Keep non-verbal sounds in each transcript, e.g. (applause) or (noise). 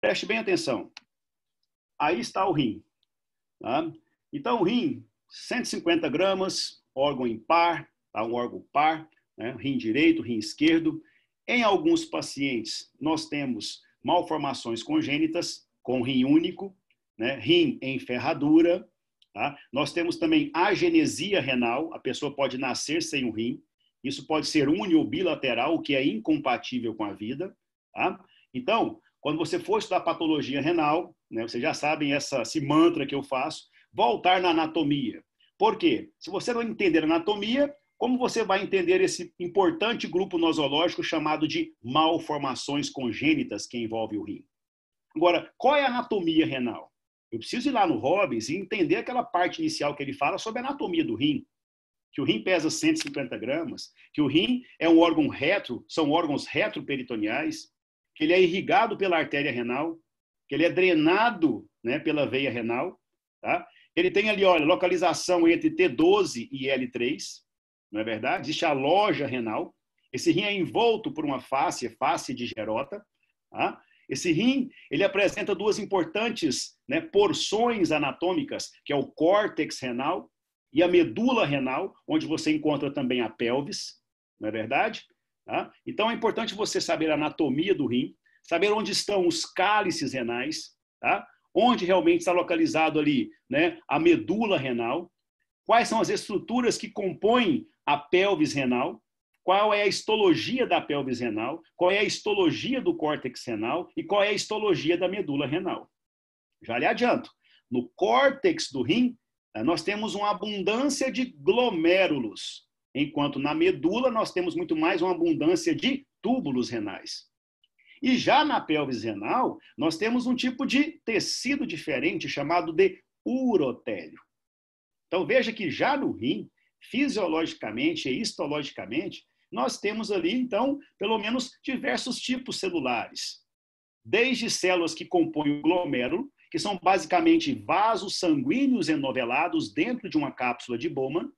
Preste bem atenção. Aí está o rim. Tá? Então, o rim, 150 gramas, órgão impar, tá? um órgão par, né? rim direito, rim esquerdo. Em alguns pacientes, nós temos malformações congênitas com rim único, né? rim em ferradura. Tá? Nós temos também agenesia renal, a pessoa pode nascer sem o rim. Isso pode ser uni ou bilateral, o que é incompatível com a vida. Tá? Então, quando você for estudar patologia renal, né, vocês já sabem essa, esse mantra que eu faço, voltar na anatomia. Por quê? Se você não entender anatomia, como você vai entender esse importante grupo nosológico chamado de malformações congênitas que envolve o rim? Agora, qual é a anatomia renal? Eu preciso ir lá no Robbins e entender aquela parte inicial que ele fala sobre a anatomia do rim. Que o rim pesa 150 gramas, que o rim é um órgão retro, são órgãos retroperitoneais, que ele é irrigado pela artéria renal, que ele é drenado né, pela veia renal. Tá? Ele tem ali, olha, localização entre T12 e L3, não é verdade? Existe a loja renal. Esse rim é envolto por uma face, face de gerota. Tá? Esse rim, ele apresenta duas importantes né, porções anatômicas, que é o córtex renal e a medula renal, onde você encontra também a pelvis, não é verdade? Tá? Então é importante você saber a anatomia do rim, saber onde estão os cálices renais, tá? onde realmente está localizado ali né, a medula renal, quais são as estruturas que compõem a pelvis renal, qual é a histologia da pelvis renal, qual é a histologia do córtex renal e qual é a histologia da medula renal. Já lhe adianto, no córtex do rim, nós temos uma abundância de glomérulos enquanto na medula nós temos muito mais uma abundância de túbulos renais. E já na pelvis renal, nós temos um tipo de tecido diferente chamado de urotélio. Então veja que já no rim, fisiologicamente e histologicamente, nós temos ali, então, pelo menos diversos tipos celulares. Desde células que compõem o glomérulo, que são basicamente vasos sanguíneos enovelados dentro de uma cápsula de Bowman,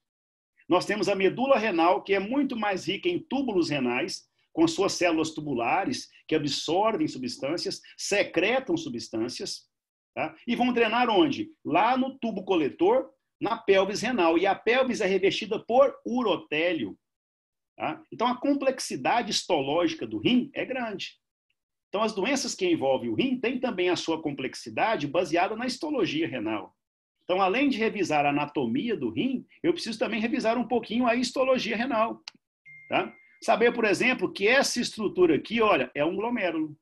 nós temos a medula renal, que é muito mais rica em túbulos renais, com suas células tubulares, que absorvem substâncias, secretam substâncias, tá? e vão drenar onde? Lá no tubo coletor, na pelvis renal. E a pelvis é revestida por urotélio. Tá? Então, a complexidade histológica do rim é grande. Então, as doenças que envolvem o rim têm também a sua complexidade baseada na histologia renal. Então, além de revisar a anatomia do rim, eu preciso também revisar um pouquinho a histologia renal. Tá? Saber, por exemplo, que essa estrutura aqui, olha, é um glomérulo.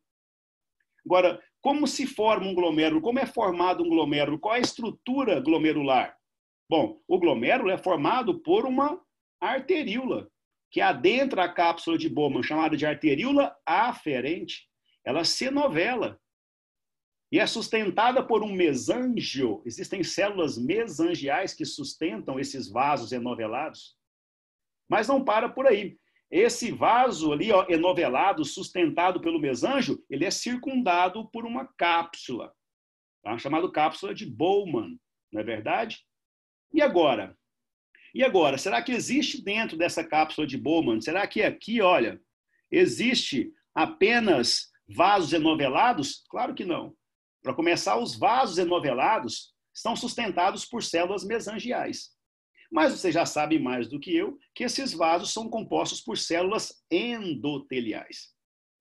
Agora, como se forma um glomérulo? Como é formado um glomérulo? Qual é a estrutura glomerular? Bom, o glomérulo é formado por uma arteríola, que é adentra a cápsula de Bowman, chamada de arteríola aferente. Ela se novela e é sustentada por um mesângio. Existem células mesangiais que sustentam esses vasos enovelados. Mas não para por aí. Esse vaso ali, ó, enovelado, sustentado pelo mesângio, ele é circundado por uma cápsula, tá? chamada cápsula de Bowman, não é verdade? E agora? E agora, será que existe dentro dessa cápsula de Bowman, será que aqui, olha, existe apenas vasos enovelados? Claro que não. Para começar, os vasos enovelados estão sustentados por células mesangiais. Mas você já sabe mais do que eu que esses vasos são compostos por células endoteliais.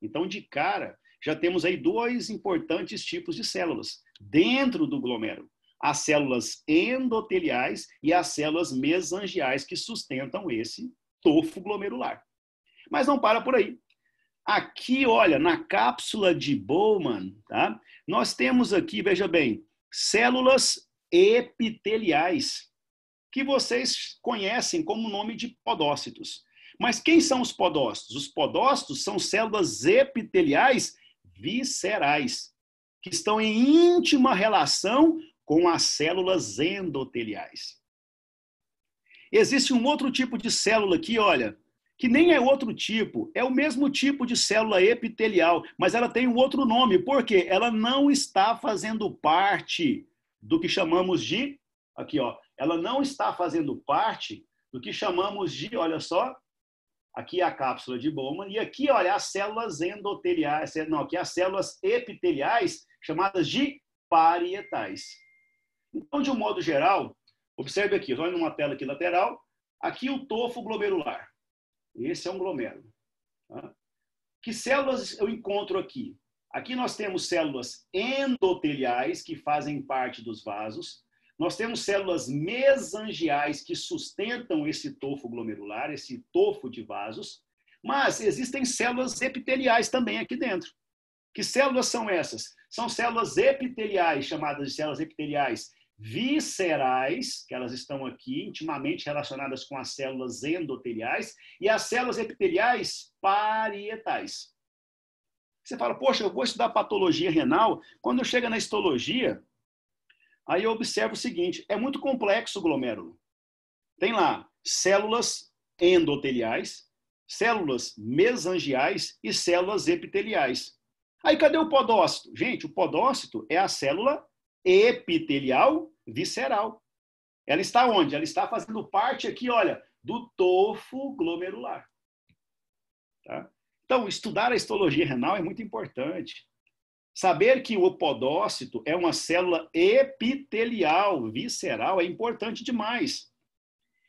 Então, de cara, já temos aí dois importantes tipos de células dentro do glomérulo: as células endoteliais e as células mesangiais que sustentam esse tofo glomerular. Mas não para por aí. Aqui, olha, na cápsula de Bowman, tá? nós temos aqui, veja bem, células epiteliais, que vocês conhecem como nome de podócitos. Mas quem são os podócitos? Os podócitos são células epiteliais viscerais, que estão em íntima relação com as células endoteliais. Existe um outro tipo de célula aqui, olha, que nem é outro tipo, é o mesmo tipo de célula epitelial, mas ela tem um outro nome, porque ela não está fazendo parte do que chamamos de aqui, ó, ela não está fazendo parte do que chamamos de, olha só, aqui é a cápsula de Bowman e aqui, olha, as células endoteliais, é, não, aqui é as células epiteliais chamadas de parietais. Então, de um modo geral, observe aqui, olha numa tela aqui lateral, aqui o tofo glomerular esse é um glomérulo. Tá? Que células eu encontro aqui? Aqui nós temos células endoteliais, que fazem parte dos vasos. Nós temos células mesangiais, que sustentam esse tofo glomerular, esse tofo de vasos. Mas existem células epiteliais também aqui dentro. Que células são essas? São células epiteliais, chamadas de células epiteliais, viscerais, que elas estão aqui intimamente relacionadas com as células endoteliais, e as células epiteliais parietais. Você fala, poxa, eu vou estudar patologia renal. Quando chega na histologia, aí eu observo o seguinte: é muito complexo o glomérulo. Tem lá células endoteliais, células mesangiais e células epiteliais. Aí cadê o podócito? Gente, o podócito é a célula epitelial visceral. Ela está onde? Ela está fazendo parte aqui, olha, do tofo glomerular. Tá? Então, estudar a histologia renal é muito importante. Saber que o podócito é uma célula epitelial, visceral, é importante demais.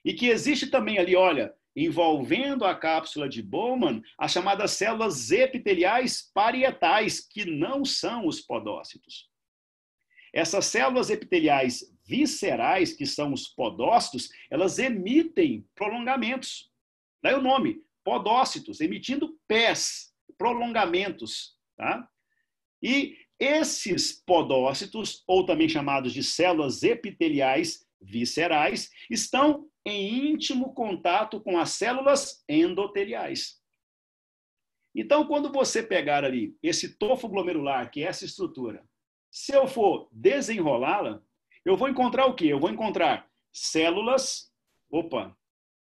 E que existe também ali, olha, envolvendo a cápsula de Bowman, as chamadas células epiteliais parietais, que não são os podócitos. Essas células epiteliais viscerais, que são os podócitos, elas emitem prolongamentos. Daí o nome, podócitos, emitindo pés, prolongamentos. Tá? E esses podócitos, ou também chamados de células epiteliais viscerais, estão em íntimo contato com as células endoteliais. Então, quando você pegar ali esse tofo glomerular, que é essa estrutura, se eu for desenrolá-la, eu vou encontrar o quê? Eu vou encontrar células. Opa,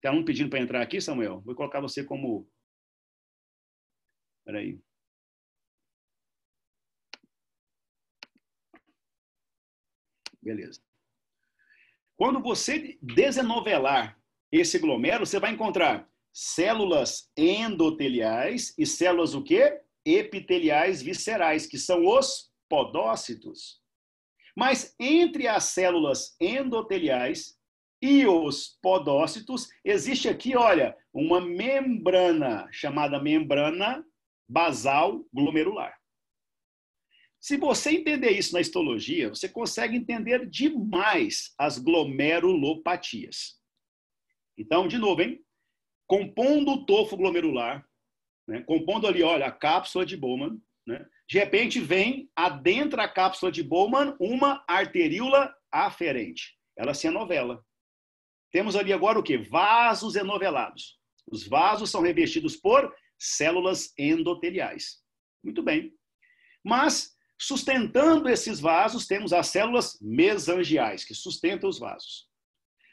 tem um pedindo para entrar aqui, Samuel? Vou colocar você como. Peraí. Beleza. Quando você desenovelar esse glomero, você vai encontrar células endoteliais e células o quê? Epiteliais viscerais, que são os podócitos. Mas entre as células endoteliais e os podócitos, existe aqui, olha, uma membrana chamada membrana basal glomerular. Se você entender isso na histologia, você consegue entender demais as glomerulopatias. Então, de novo, hein? Compondo o tofo glomerular, né? compondo ali, olha, a cápsula de Bowman, né? De repente vem, adentra a cápsula de Bowman, uma arteríola aferente. Ela se enovela. Temos ali agora o que? Vasos enovelados. Os vasos são revestidos por células endoteliais. Muito bem. Mas, sustentando esses vasos, temos as células mesangiais, que sustentam os vasos.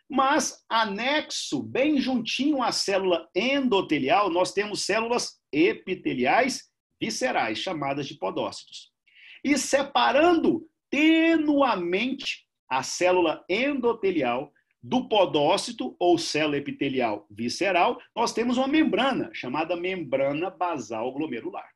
Mas, anexo, bem juntinho à célula endotelial, nós temos células epiteliais viscerais, chamadas de podócitos. E separando tenuamente a célula endotelial do podócito ou célula epitelial visceral, nós temos uma membrana chamada membrana basal glomerular.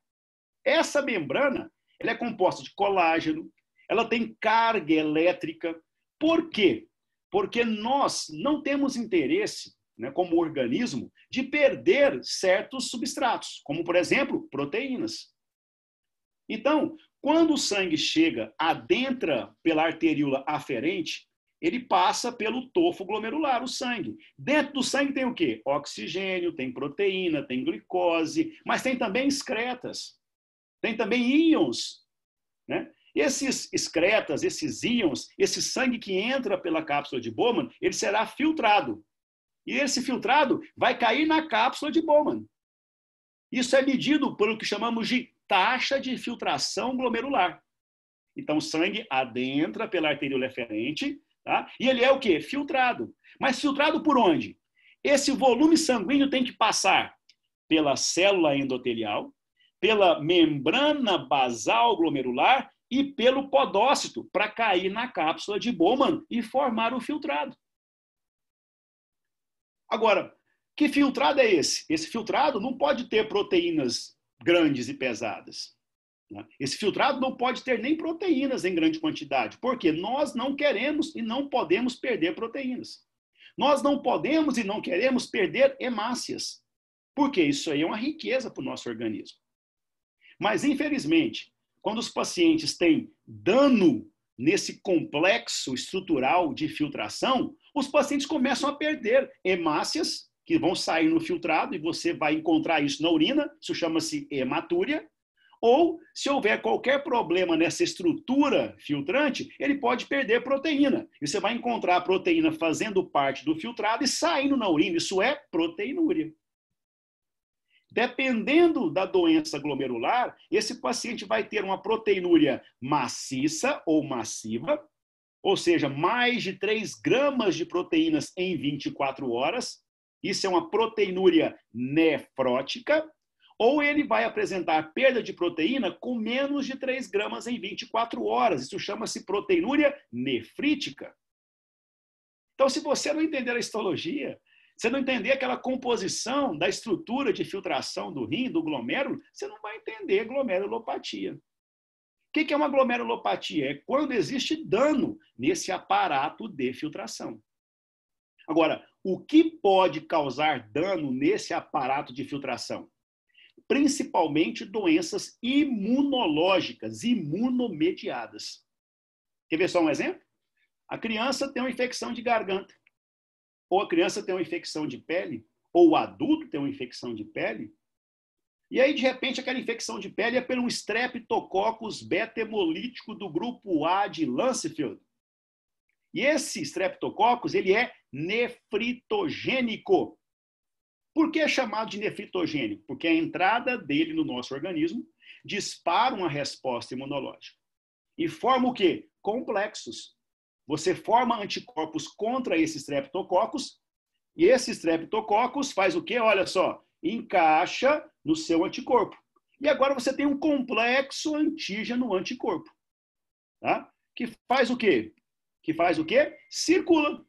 Essa membrana ela é composta de colágeno, ela tem carga elétrica. Por quê? Porque nós não temos interesse né, como organismo, de perder certos substratos, como, por exemplo, proteínas. Então, quando o sangue chega, adentra pela arteríola aferente, ele passa pelo tofo glomerular, o sangue. Dentro do sangue tem o quê? Oxigênio, tem proteína, tem glicose, mas tem também excretas. Tem também íons. Né? Esses excretas, esses íons, esse sangue que entra pela cápsula de Bowman, ele será filtrado. E esse filtrado vai cair na cápsula de Bowman. Isso é medido pelo que chamamos de taxa de filtração glomerular. Então, o sangue adentra pela arteríola eferente tá? e ele é o quê? Filtrado. Mas filtrado por onde? Esse volume sanguíneo tem que passar pela célula endotelial, pela membrana basal glomerular e pelo podócito para cair na cápsula de Bowman e formar o filtrado. Agora, que filtrado é esse? Esse filtrado não pode ter proteínas grandes e pesadas. Né? Esse filtrado não pode ter nem proteínas em grande quantidade, porque nós não queremos e não podemos perder proteínas. Nós não podemos e não queremos perder hemácias, porque isso aí é uma riqueza para o nosso organismo. Mas, infelizmente, quando os pacientes têm dano nesse complexo estrutural de filtração, os pacientes começam a perder hemácias, que vão sair no filtrado, e você vai encontrar isso na urina, isso chama-se hematúria. Ou, se houver qualquer problema nessa estrutura filtrante, ele pode perder proteína. E você vai encontrar a proteína fazendo parte do filtrado e saindo na urina. Isso é proteinúria. Dependendo da doença glomerular, esse paciente vai ter uma proteinúria maciça ou massiva, ou seja, mais de 3 gramas de proteínas em 24 horas. Isso é uma proteinúria nefrótica. Ou ele vai apresentar perda de proteína com menos de 3 gramas em 24 horas. Isso chama-se proteinúria nefrítica. Então, se você não entender a histologia, você não entender aquela composição da estrutura de filtração do rim, do glomérulo, você não vai entender glomerulopatia. O que é uma glomerulopatia? É quando existe dano nesse aparato de filtração. Agora, o que pode causar dano nesse aparato de filtração? Principalmente doenças imunológicas, imunomediadas. Quer ver só um exemplo? A criança tem uma infecção de garganta, ou a criança tem uma infecção de pele, ou o adulto tem uma infecção de pele, e aí, de repente, aquela infecção de pele é pelo Streptococcus beta-hemolítico do grupo A de Lancefield. E esse Streptococcus, ele é nefritogênico. Por que é chamado de nefritogênico? Porque a entrada dele no nosso organismo dispara uma resposta imunológica. E forma o quê? Complexos. Você forma anticorpos contra esse Streptococcus e esse Streptococcus faz o quê? Olha só, encaixa no seu anticorpo. E agora você tem um complexo antígeno anticorpo, tá? que faz o quê? Que faz o quê? Circula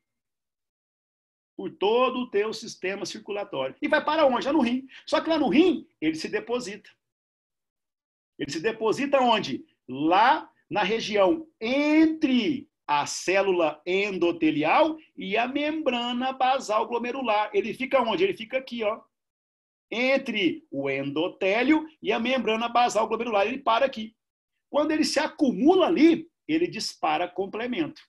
por todo o teu sistema circulatório. E vai para onde? Lá é no rim. Só que lá no rim, ele se deposita. Ele se deposita onde? Lá na região entre a célula endotelial e a membrana basal glomerular. Ele fica onde? Ele fica aqui, ó entre o endotélio e a membrana basal glomerular. Ele para aqui. Quando ele se acumula ali, ele dispara complemento.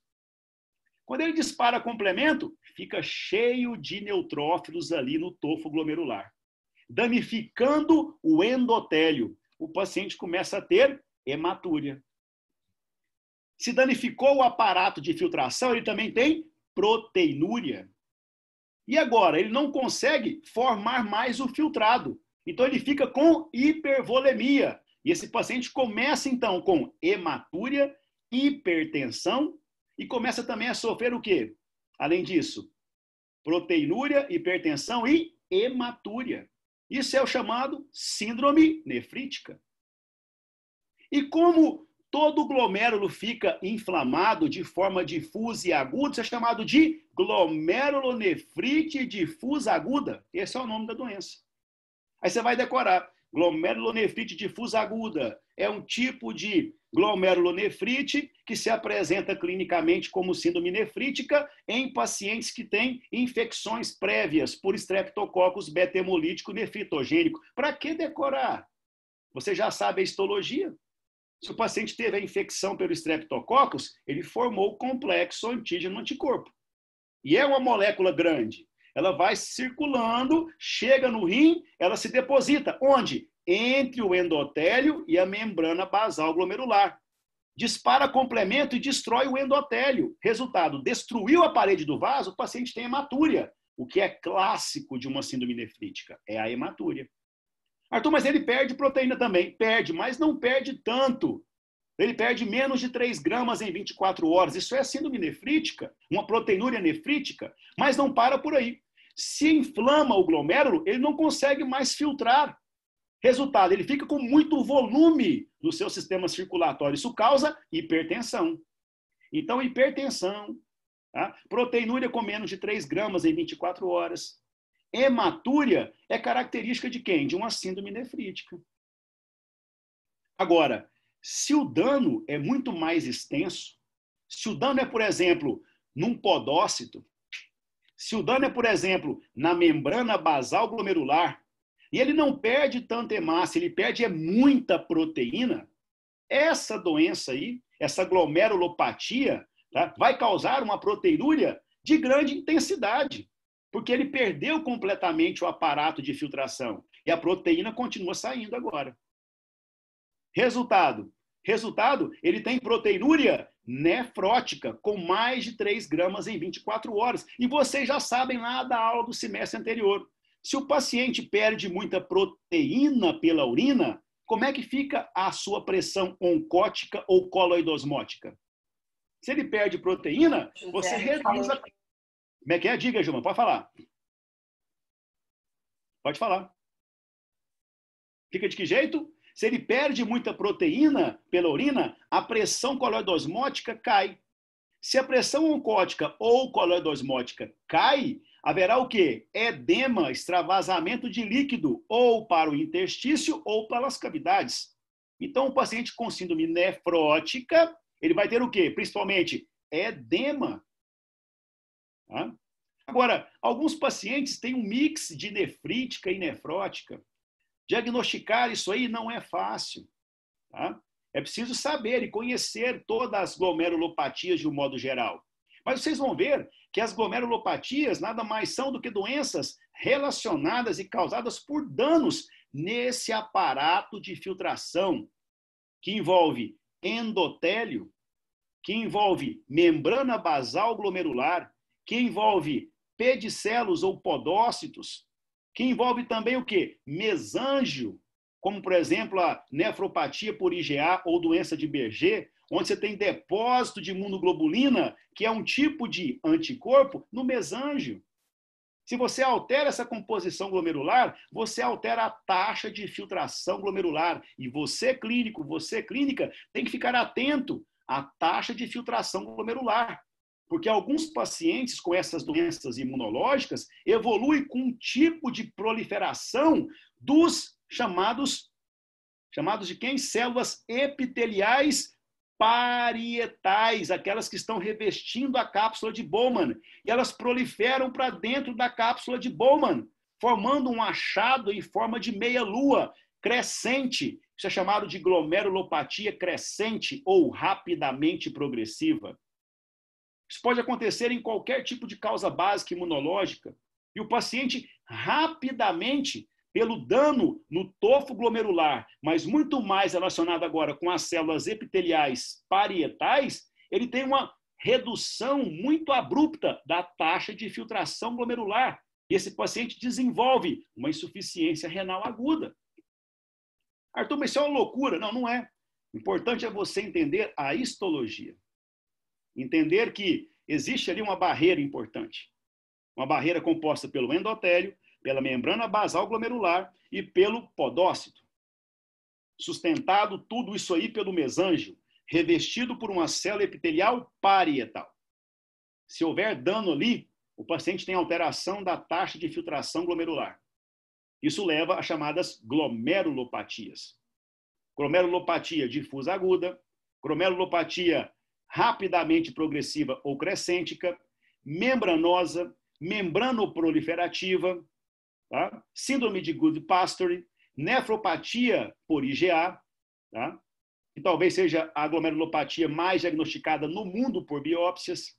Quando ele dispara complemento, fica cheio de neutrófilos ali no tofo glomerular, danificando o endotélio. O paciente começa a ter hematúria. Se danificou o aparato de filtração, ele também tem proteinúria. E agora, ele não consegue formar mais o filtrado. Então, ele fica com hipervolemia. E esse paciente começa, então, com hematúria, hipertensão e começa também a sofrer o quê? Além disso, proteinúria, hipertensão e hematúria. Isso é o chamado síndrome nefrítica. E como todo glomérulo fica inflamado de forma difusa e aguda, isso é chamado de glomerulonefrite difusa aguda. Esse é o nome da doença. Aí você vai decorar. Glomerulonefrite difusa aguda é um tipo de glomerulonefrite que se apresenta clinicamente como síndrome nefrítica em pacientes que têm infecções prévias por estreptococcus beta-hemolítico nefritogênico. Para que decorar? Você já sabe a histologia? Se o paciente teve a infecção pelo Streptococcus, ele formou o complexo antígeno anticorpo. E é uma molécula grande. Ela vai circulando, chega no rim, ela se deposita. Onde? Entre o endotélio e a membrana basal glomerular. Dispara complemento e destrói o endotélio. Resultado: destruiu a parede do vaso, o paciente tem hematúria. O que é clássico de uma síndrome nefrítica é a hematúria. Arthur, mas ele perde proteína também. Perde, mas não perde tanto. Ele perde menos de 3 gramas em 24 horas. Isso é síndrome nefrítica, uma proteinúria nefrítica, mas não para por aí. Se inflama o glomérulo, ele não consegue mais filtrar. Resultado, ele fica com muito volume no seu sistema circulatório. Isso causa hipertensão. Então, hipertensão, tá? proteinúria com menos de 3 gramas em 24 horas, hematúria é característica de quem? De uma síndrome nefrítica. Agora, se o dano é muito mais extenso, se o dano é, por exemplo, num podócito, se o dano é, por exemplo, na membrana basal glomerular, e ele não perde tanta hemácia, ele perde é muita proteína, essa doença aí, essa glomerulopatia, tá, vai causar uma proteinúria de grande intensidade porque ele perdeu completamente o aparato de filtração e a proteína continua saindo agora. Resultado: Resultado, ele tem proteinúria nefrótica com mais de 3 gramas em 24 horas. E vocês já sabem lá da aula do semestre anterior. Se o paciente perde muita proteína pela urina, como é que fica a sua pressão oncótica ou coloidosmótica? Se ele perde proteína, você reduz a como é que é? Diga, Gilmar, pode falar. Pode falar. Fica de que jeito? Se ele perde muita proteína pela urina, a pressão coloidosmótica cai. Se a pressão oncótica ou coloidosmótica cai, haverá o quê? Edema, extravasamento de líquido, ou para o interstício ou para as cavidades. Então, o paciente com síndrome nefrótica, ele vai ter o quê? Principalmente edema Tá? Agora, alguns pacientes têm um mix de nefrítica e nefrótica. Diagnosticar isso aí não é fácil. Tá? É preciso saber e conhecer todas as glomerulopatias de um modo geral. Mas vocês vão ver que as glomerulopatias nada mais são do que doenças relacionadas e causadas por danos nesse aparato de filtração, que envolve endotélio, que envolve membrana basal glomerular, que envolve pedicelos ou podócitos, que envolve também o quê? Mesângio, como por exemplo a nefropatia por IgA ou doença de Berger, onde você tem depósito de imunoglobulina, que é um tipo de anticorpo, no mesângio. Se você altera essa composição glomerular, você altera a taxa de filtração glomerular. E você, clínico, você, clínica, tem que ficar atento à taxa de filtração glomerular. Porque alguns pacientes com essas doenças imunológicas evoluem com um tipo de proliferação dos chamados chamados de quem? Células epiteliais parietais, aquelas que estão revestindo a cápsula de Bowman, e elas proliferam para dentro da cápsula de Bowman, formando um achado em forma de meia-lua crescente. Isso é chamado de glomerulopatia crescente ou rapidamente progressiva. Isso pode acontecer em qualquer tipo de causa básica imunológica. E o paciente rapidamente, pelo dano no tofo glomerular, mas muito mais relacionado agora com as células epiteliais parietais, ele tem uma redução muito abrupta da taxa de filtração glomerular. E esse paciente desenvolve uma insuficiência renal aguda. Arthur, mas isso é uma loucura. Não, não é. O importante é você entender a histologia. Entender que existe ali uma barreira importante. Uma barreira composta pelo endotélio, pela membrana basal glomerular e pelo podócito. Sustentado tudo isso aí pelo mesângio, revestido por uma célula epitelial parietal. Se houver dano ali, o paciente tem alteração da taxa de filtração glomerular. Isso leva a chamadas glomerulopatias. Glomerulopatia difusa aguda, glomerulopatia rapidamente progressiva ou crescêntica, membranosa, membranoproliferativa, tá? síndrome de good pastory nefropatia por IgA, tá? que talvez seja a glomerulopatia mais diagnosticada no mundo por biópsias.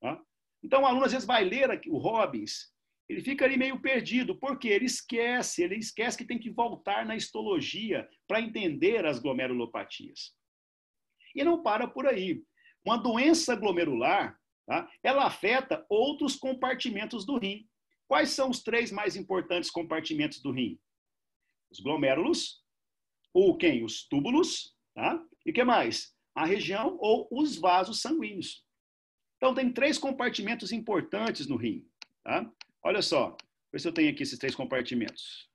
Tá? Então, o aluno às vezes vai ler aqui, o Robbins, ele fica ali meio perdido, porque ele esquece, ele esquece que tem que voltar na histologia para entender as glomerulopatias. E não para por aí. Uma doença glomerular, tá? ela afeta outros compartimentos do rim. Quais são os três mais importantes compartimentos do rim? Os glomérulos, ou quem? Os túbulos, tá? E que mais? A região ou os vasos sanguíneos. Então tem três compartimentos importantes no rim, tá? Olha só, ver se eu tenho aqui esses três compartimentos.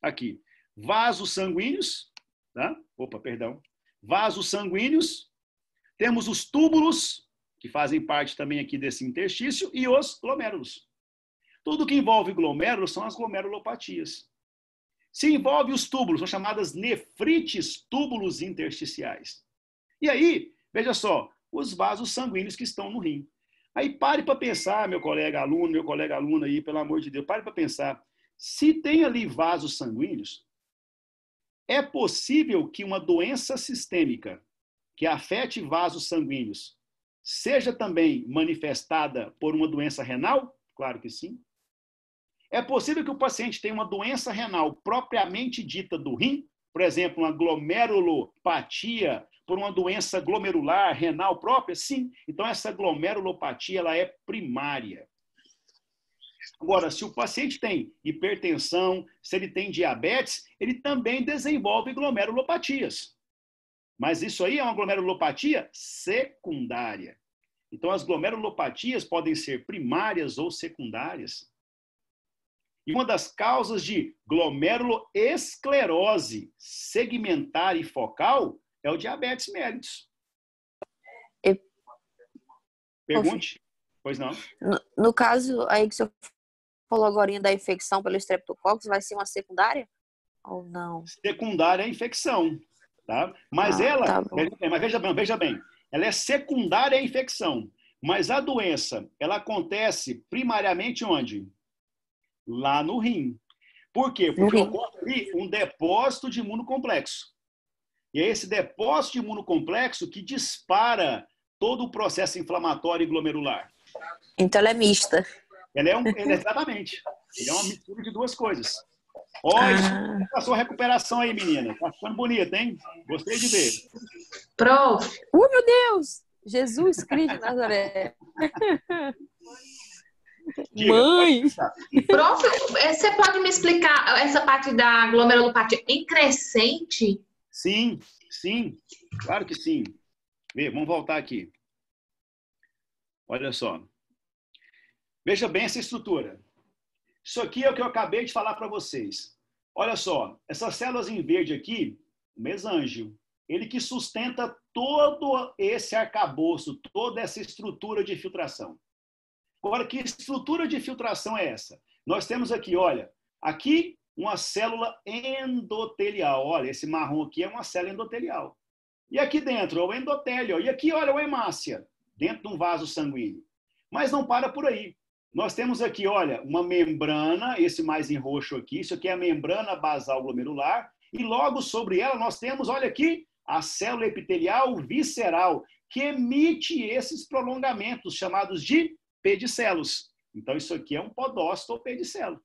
Aqui, vasos sanguíneos, tá? Opa, perdão. Vasos sanguíneos, temos os túbulos, que fazem parte também aqui desse interstício, e os glomérulos. Tudo que envolve glomérulos são as glomerulopatias. Se envolve os túbulos, são chamadas nefrites túbulos intersticiais. E aí, veja só, os vasos sanguíneos que estão no rim. Aí pare para pensar, meu colega aluno, meu colega aluna aí, pelo amor de Deus, pare para pensar. Se tem ali vasos sanguíneos, é possível que uma doença sistêmica que afete vasos sanguíneos seja também manifestada por uma doença renal? Claro que sim. É possível que o paciente tenha uma doença renal propriamente dita do rim, por exemplo, uma glomerulopatia por uma doença glomerular renal própria? Sim. Então essa glomerulopatia ela é primária. Agora, se o paciente tem hipertensão, se ele tem diabetes, ele também desenvolve glomerulopatias. Mas isso aí é uma glomerulopatia secundária. Então, as glomerulopatias podem ser primárias ou secundárias. E uma das causas de glomeruloesclerose segmentar e focal é o diabetes mellitus. Pergunte. Pois não. No, no, caso aí que o senhor falou agora da infecção pelo streptococcus, vai ser uma secundária ou não? Secundária é a infecção. Tá? Mas ah, ela, tá mas veja bem, veja bem, ela é secundária à infecção. Mas a doença, ela acontece primariamente onde? Lá no rim. Por quê? Porque ocorre ali um depósito de imunocomplexo. E é esse depósito de imunocomplexo que dispara todo o processo inflamatório e glomerular. Então ela é mista. Ela é um, é (laughs) exatamente. é uma mistura de duas coisas. Olha, ah. a sua recuperação aí, menina. Tá ficando bonita, hein? Gostei de ver. Prof. Uh, meu Deus! Jesus Cristo Nazaré. Diga, Mãe! Prof, é, você pode me explicar essa parte da glomerulopatia em crescente? Sim, sim, claro que sim. Vê, vamos voltar aqui. Olha só. Veja bem essa estrutura. Isso aqui é o que eu acabei de falar para vocês. Olha só, essas células em verde aqui, o mesângio, ele que sustenta todo esse arcabouço, toda essa estrutura de filtração. Agora, que estrutura de filtração é essa? Nós temos aqui, olha, aqui uma célula endotelial. Olha, esse marrom aqui é uma célula endotelial. E aqui dentro, o endotélio. E aqui, olha, o hemácia, dentro de um vaso sanguíneo. Mas não para por aí. Nós temos aqui, olha, uma membrana, esse mais em roxo aqui, isso aqui é a membrana basal glomerular, e logo sobre ela nós temos, olha aqui, a célula epitelial visceral, que emite esses prolongamentos chamados de pedicelos. Então, isso aqui é um podócito ou pedicelo.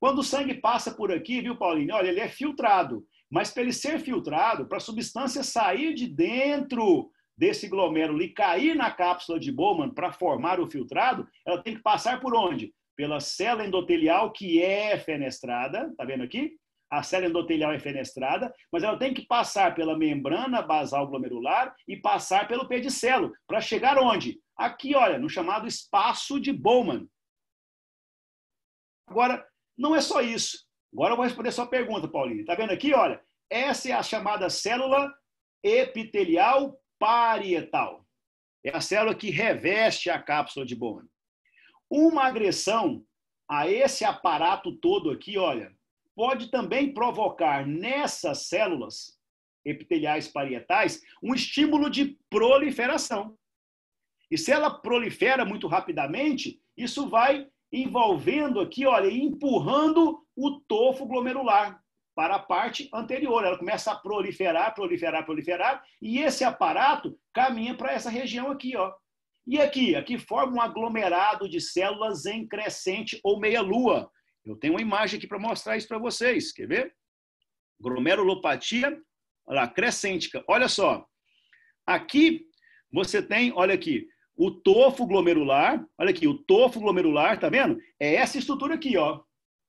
Quando o sangue passa por aqui, viu, Paulinho? Olha, ele é filtrado. Mas para ele ser filtrado, para a substância sair de dentro desse glomérulo e cair na cápsula de Bowman para formar o filtrado, ela tem que passar por onde? Pela célula endotelial que é fenestrada, tá vendo aqui? A célula endotelial é fenestrada, mas ela tem que passar pela membrana basal glomerular e passar pelo pedicelo, para chegar onde? Aqui, olha, no chamado espaço de Bowman. Agora, não é só isso. Agora eu vou responder sua pergunta, Paulinho. Tá vendo aqui, olha? Essa é a chamada célula epitelial parietal. É a célula que reveste a cápsula de Bone. Uma agressão a esse aparato todo aqui, olha, pode também provocar nessas células epiteliais parietais um estímulo de proliferação. E se ela prolifera muito rapidamente, isso vai envolvendo aqui, olha, empurrando o tofo glomerular, para a parte anterior. Ela começa a proliferar, proliferar, proliferar, e esse aparato caminha para essa região aqui, ó. E aqui, aqui forma um aglomerado de células em crescente ou meia-lua. Eu tenho uma imagem aqui para mostrar isso para vocês, quer ver? Glomerulopatia, olha lá, crescêntica. Olha só. Aqui você tem, olha aqui, o tofo glomerular, olha aqui, o tofo glomerular, tá vendo? É essa estrutura aqui, ó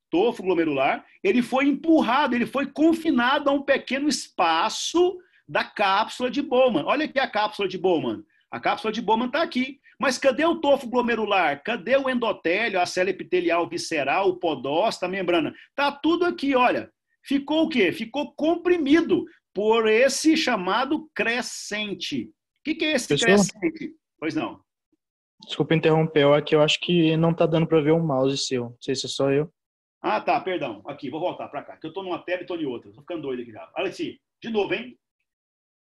tofo glomerular, ele foi empurrado, ele foi confinado a um pequeno espaço da cápsula de Bowman. Olha aqui a cápsula de Bowman. A cápsula de Bowman está aqui. Mas cadê o tofo glomerular? Cadê o endotélio, a célula epitelial visceral, o podócito, tá a membrana? Está tudo aqui, olha. Ficou o quê? Ficou comprimido por esse chamado crescente. O que, que é esse Pessoa? crescente? Pois não. Desculpa interromper, eu aqui eu acho que não está dando para ver o mouse seu. Não sei se é só eu. Ah, tá, perdão. Aqui, vou voltar para cá, que eu estou numa tela e estou em outra. Estou ficando doido aqui já. Olha aqui, de novo, hein?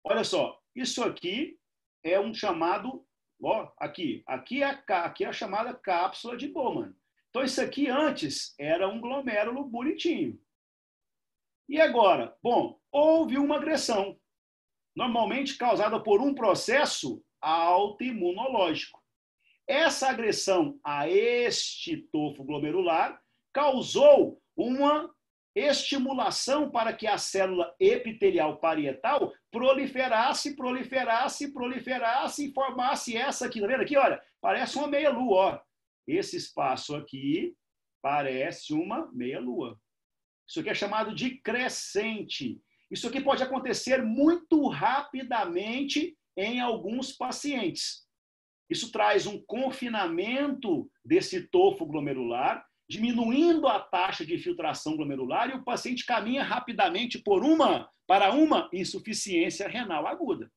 Olha só, isso aqui é um chamado, ó, aqui, aqui é a, aqui é a chamada cápsula de Bowman. Então, isso aqui antes era um glomérulo bonitinho. E agora? Bom, houve uma agressão, normalmente causada por um processo autoimunológico. Essa agressão a este tofo glomerular causou uma estimulação para que a célula epitelial parietal proliferasse, proliferasse, proliferasse e formasse essa aqui. Tá vendo aqui? Olha, parece uma meia-lua, ó. Esse espaço aqui parece uma meia-lua. Isso aqui é chamado de crescente. Isso aqui pode acontecer muito rapidamente em alguns pacientes. Isso traz um confinamento desse tofo glomerular diminuindo a taxa de filtração glomerular e o paciente caminha rapidamente por uma para uma insuficiência renal aguda.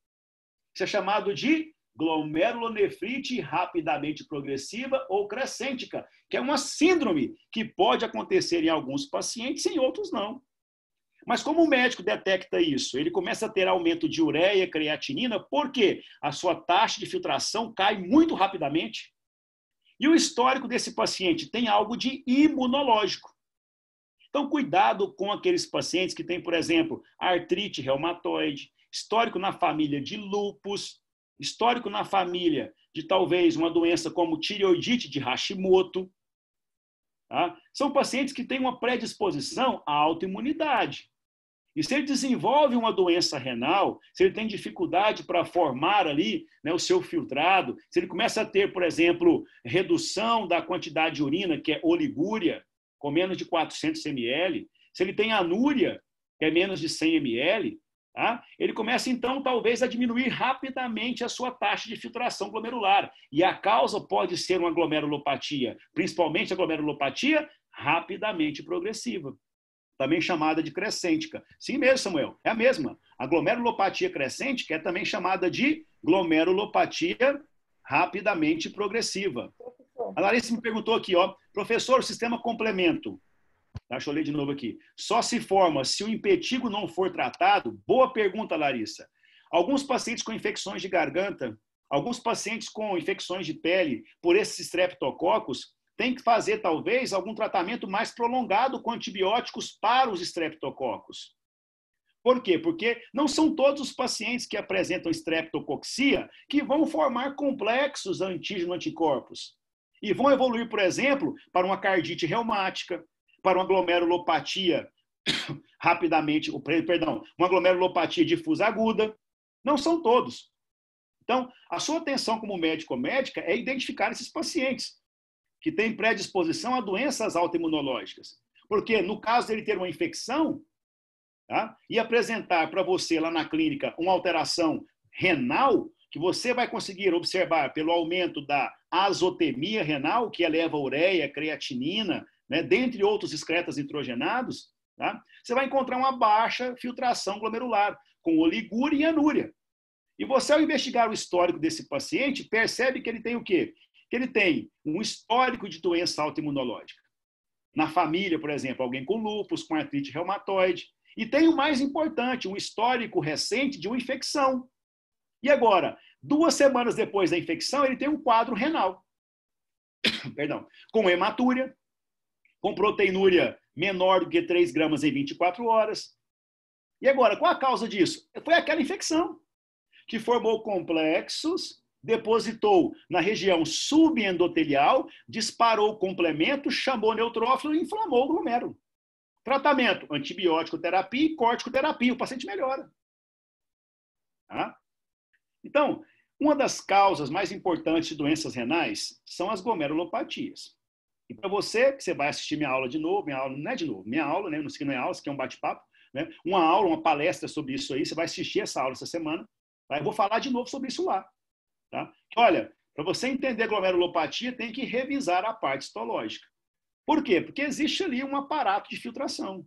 Isso é chamado de glomerulonefrite rapidamente progressiva ou crescêntica, que é uma síndrome que pode acontecer em alguns pacientes e em outros não. Mas como o médico detecta isso? Ele começa a ter aumento de ureia, creatinina, porque a sua taxa de filtração cai muito rapidamente e o histórico desse paciente tem algo de imunológico. Então, cuidado com aqueles pacientes que têm, por exemplo, artrite reumatoide, histórico na família de lupus, histórico na família de talvez uma doença como tireoidite de Hashimoto. Tá? São pacientes que têm uma predisposição à autoimunidade. E se ele desenvolve uma doença renal, se ele tem dificuldade para formar ali né, o seu filtrado, se ele começa a ter, por exemplo, redução da quantidade de urina, que é oligúria, com menos de 400 ml, se ele tem anúria, que é menos de 100 ml, tá? ele começa então, talvez, a diminuir rapidamente a sua taxa de filtração glomerular. E a causa pode ser uma glomerulopatia, principalmente a glomerulopatia rapidamente progressiva também chamada de crescêntica. Sim mesmo, Samuel, é a mesma. A glomerulopatia crescente, que é também chamada de glomerulopatia rapidamente progressiva. A Larissa me perguntou aqui, ó, professor, o sistema complemento. Tá, deixa eu ler de novo aqui. Só se forma se o impetigo não for tratado? Boa pergunta, Larissa. Alguns pacientes com infecções de garganta, alguns pacientes com infecções de pele por esses streptococcus, tem que fazer, talvez, algum tratamento mais prolongado com antibióticos para os estreptococos. Por quê? Porque não são todos os pacientes que apresentam estreptococcia que vão formar complexos antígeno-anticorpos e vão evoluir, por exemplo, para uma cardite reumática, para uma glomerulopatia (coughs) rapidamente, perdão, uma glomerulopatia difusa aguda. Não são todos. Então, a sua atenção como médico ou médica é identificar esses pacientes que tem predisposição a doenças autoimunológicas. Porque, no caso dele ter uma infecção tá? e apresentar para você lá na clínica uma alteração renal, que você vai conseguir observar pelo aumento da azotemia renal, que eleva ureia, creatinina, né? dentre outros excretas nitrogenados, tá? você vai encontrar uma baixa filtração glomerular, com oligúria e anúria. E você, ao investigar o histórico desse paciente, percebe que ele tem o quê? que ele tem um histórico de doença autoimunológica. Na família, por exemplo, alguém com lúpus, com artrite reumatoide. E tem o mais importante, um histórico recente de uma infecção. E agora, duas semanas depois da infecção, ele tem um quadro renal. (coughs) Perdão. Com hematúria, com proteinúria menor do que 3 gramas em 24 horas. E agora, qual a causa disso? Foi aquela infecção que formou complexos depositou na região subendotelial, disparou o complemento, chamou neutrófilo e inflamou o glomérulo. Tratamento: antibiótico terapia e terapia. O paciente melhora. Tá? Então, uma das causas mais importantes de doenças renais são as glomerulopatias. E para você, que você vai assistir minha aula de novo, minha aula não é de novo, minha aula, né? não sei que não é aula, isso aqui é um bate-papo, né? uma aula, uma palestra sobre isso aí, você vai assistir essa aula essa semana, Aí tá? eu vou falar de novo sobre isso lá. Tá? Olha, para você entender glomerulopatia, tem que revisar a parte histológica. Por quê? Porque existe ali um aparato de filtração.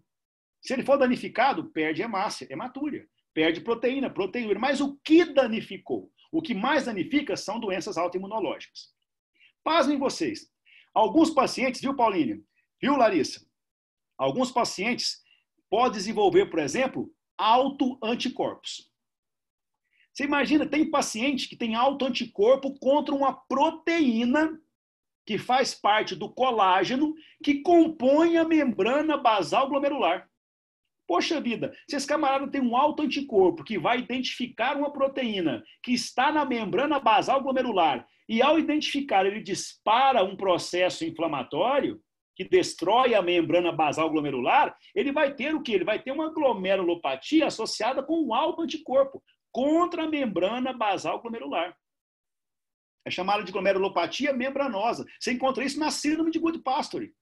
Se ele for danificado, perde hemácia, hematúria, perde proteína, proteína. Mas o que danificou? O que mais danifica são doenças autoimunológicas. Pasmem vocês. Alguns pacientes, viu, Paulinha? Viu, Larissa? Alguns pacientes podem desenvolver, por exemplo, autoanticorpos. Você imagina, tem paciente que tem autoanticorpo contra uma proteína que faz parte do colágeno que compõe a membrana basal glomerular. Poxa vida, se esse camarada tem um autoanticorpo que vai identificar uma proteína que está na membrana basal glomerular e ao identificar ele dispara um processo inflamatório, que destrói a membrana basal glomerular, ele vai ter o que? Ele vai ter uma glomerulopatia associada com um alto anticorpo contra a membrana basal glomerular. É chamada de glomerulopatia membranosa. Você encontra isso na síndrome de Goodpasture.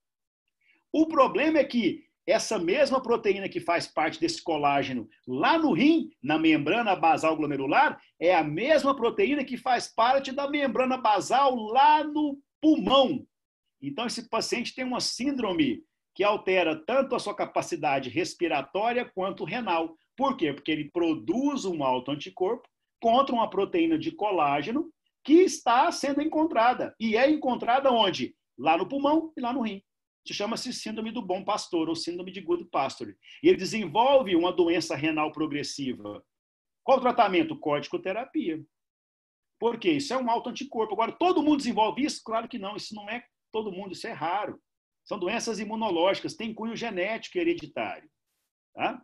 O problema é que essa mesma proteína que faz parte desse colágeno lá no rim, na membrana basal glomerular, é a mesma proteína que faz parte da membrana basal lá no pulmão. Então, esse paciente tem uma síndrome que altera tanto a sua capacidade respiratória quanto renal. Por quê? Porque ele produz um anticorpo contra uma proteína de colágeno que está sendo encontrada. E é encontrada onde? Lá no pulmão e lá no rim. Isso chama-se síndrome do bom pastor ou síndrome de good pastor. E ele desenvolve uma doença renal progressiva. Qual o tratamento? Corticoterapia. Por quê? Isso é um anticorpo Agora, todo mundo desenvolve isso? Claro que não. Isso não é todo mundo, isso é raro. São doenças imunológicas, tem cunho genético e hereditário. Tá?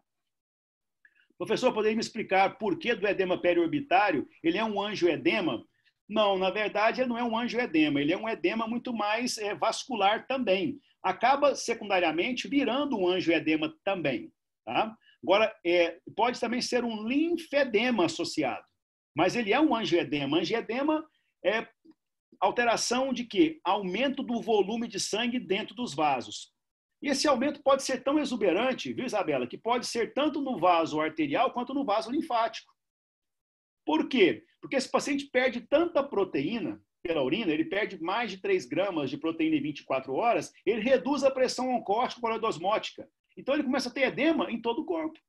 Professor, poderia me explicar por que do edema periorbitário ele é um anjo edema? Não, na verdade, ele não é um anjo edema, ele é um edema muito mais é, vascular também. Acaba, secundariamente, virando um anjo edema também. Tá? Agora, é, pode também ser um linfedema associado, mas ele é um angioedema. Angioedema é alteração de que? Aumento do volume de sangue dentro dos vasos. E esse aumento pode ser tão exuberante, viu, Isabela, que pode ser tanto no vaso arterial quanto no vaso linfático. Por quê? Porque esse paciente perde tanta proteína pela urina, ele perde mais de 3 gramas de proteína em 24 horas, ele reduz a pressão oncótica osmótica. Então ele começa a ter edema em todo o corpo.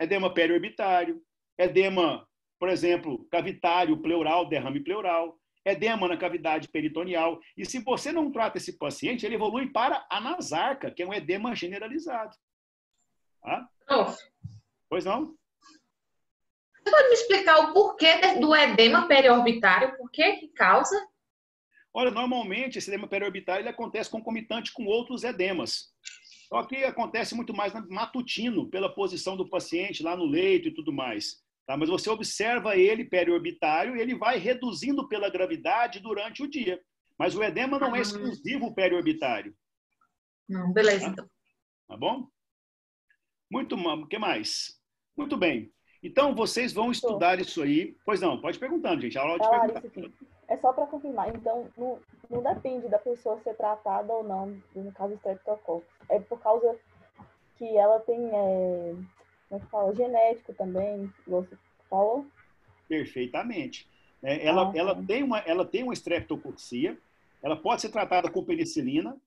Edema periorbitário, edema, por exemplo, cavitário, pleural, derrame pleural, edema é na cavidade peritoneal. E se você não trata esse paciente, ele evolui para anasarca, que é um edema generalizado. Tá? Pois não? Você pode me explicar o porquê do edema periorbitário? Por que que causa? Olha, normalmente esse edema periorbitário ele acontece concomitante com outros edemas. Só que acontece muito mais matutino, pela posição do paciente lá no leito e tudo mais. Tá? Mas você observa ele periorbitário e ele vai reduzindo pela gravidade durante o dia. Mas o edema não é ah. exclusivo periorbitário. Não, beleza, tá? Então. Tá bom? Muito, o que mais? Muito bem. Então, vocês vão estudar Sim. isso aí. Pois não, pode perguntando, gente. A aula ah, perguntar. É só para confirmar. Então, não, não, depende da pessoa ser tratada ou não, no caso do streptococcus. É por causa que ela tem é, como é fala, genético também, você falou? Perfeitamente. É, ela, ah, ela, tá. tem uma, ela tem uma estreptococcia, ela pode ser tratada com penicilina,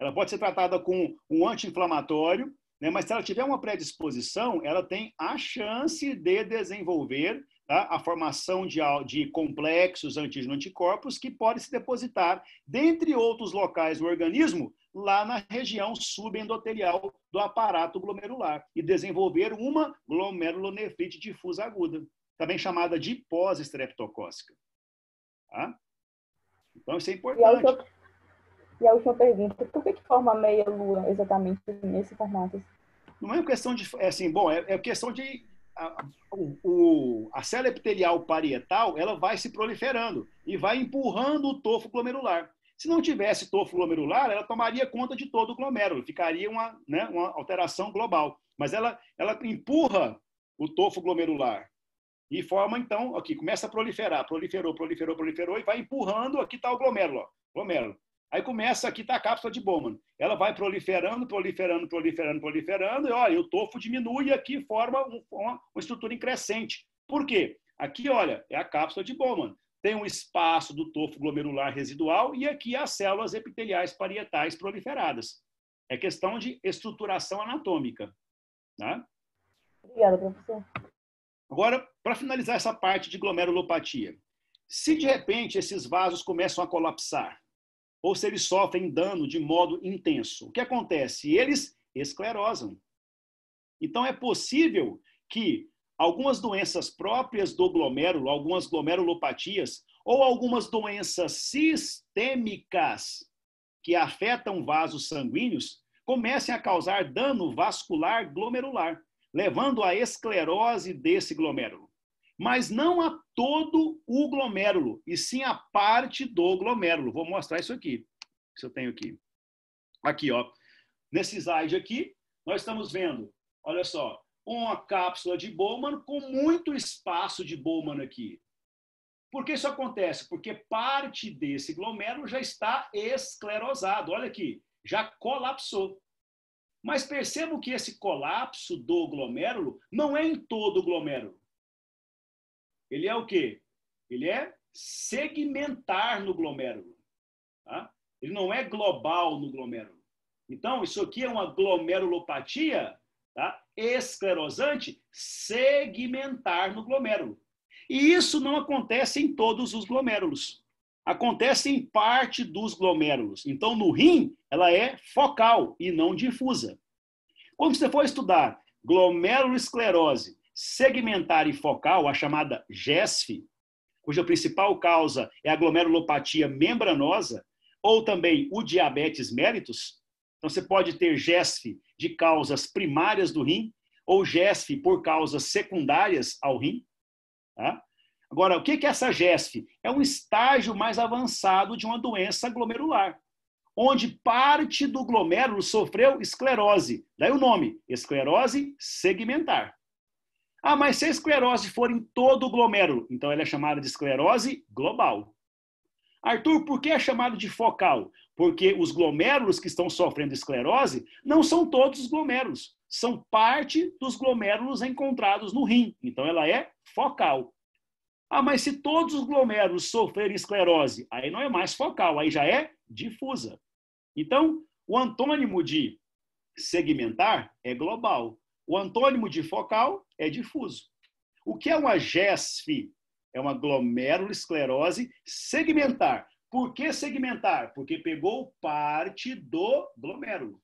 ela pode ser tratada com um anti-inflamatório, né? mas se ela tiver uma predisposição, ela tem a chance de desenvolver tá? a formação de, de complexos antígeno-anticorpos que podem se depositar, dentre outros locais do organismo, lá na região subendotelial do aparato glomerular e desenvolver uma glomerulonefrite difusa aguda, também chamada de pós-estreptocócica. Tá? Então, isso é importante. E a, última, e a última pergunta, por que, que forma meia-lua exatamente nesse formato? Não é uma questão de... É assim, bom, é, é questão de a, o, a célula epitelial parietal ela vai se proliferando e vai empurrando o tofo glomerular. Se não tivesse tofo glomerular, ela tomaria conta de todo o glomérulo, ficaria uma, né, uma alteração global. Mas ela, ela empurra o tofo glomerular e forma, então, aqui, começa a proliferar, proliferou, proliferou, proliferou e vai empurrando, aqui está o glomérulo, ó, glomérulo. Aí começa aqui, tá a cápsula de Bowman. Ela vai proliferando, proliferando, proliferando, proliferando, e olha, o tofo diminui e aqui forma uma, uma estrutura crescente. Por quê? Aqui, olha, é a cápsula de Bowman. Tem um espaço do tofo glomerular residual e aqui as células epiteliais parietais proliferadas. É questão de estruturação anatômica. Tá? Obrigada, professor. Agora, para finalizar essa parte de glomerulopatia, se de repente esses vasos começam a colapsar, ou se eles sofrem dano de modo intenso. O que acontece? Eles esclerosam. Então, é possível que algumas doenças próprias do glomérulo, algumas glomerulopatias, ou algumas doenças sistêmicas que afetam vasos sanguíneos, comecem a causar dano vascular glomerular, levando à esclerose desse glomérulo mas não a todo o glomérulo, e sim a parte do glomérulo. Vou mostrar isso aqui, que eu tenho aqui. Aqui, ó. Nesse slide aqui, nós estamos vendo, olha só, uma cápsula de Bowman com muito espaço de Bowman aqui. Por que isso acontece? Porque parte desse glomérulo já está esclerosado. Olha aqui, já colapsou. Mas percebo que esse colapso do glomérulo não é em todo o glomérulo ele é o quê? Ele é segmentar no glomérulo. Tá? Ele não é global no glomérulo. Então, isso aqui é uma glomerulopatia tá? esclerosante segmentar no glomérulo. E isso não acontece em todos os glomérulos. Acontece em parte dos glomérulos. Então, no rim, ela é focal e não difusa. Quando você for estudar glomerulosclerose segmentar e focal, a chamada GESF, cuja principal causa é a glomerulopatia membranosa, ou também o diabetes mellitus. Então, você pode ter GESF de causas primárias do rim, ou GESF por causas secundárias ao rim. Tá? Agora, o que é essa GESF? É um estágio mais avançado de uma doença glomerular, onde parte do glomérulo sofreu esclerose. Daí o nome, esclerose segmentar. Ah, mas se a esclerose for em todo o glomérulo, então ela é chamada de esclerose global. Arthur, por que é chamado de focal? Porque os glomérulos que estão sofrendo esclerose não são todos os glomérulos, são parte dos glomérulos encontrados no rim. Então ela é focal. Ah, mas se todos os glomérulos sofrerem esclerose, aí não é mais focal, aí já é difusa. Então, o antônimo de segmentar é global. O antônimo de focal é difuso. O que é uma GESF? É uma glomerulosclerose segmentar. Por que segmentar? Porque pegou parte do glomérulo.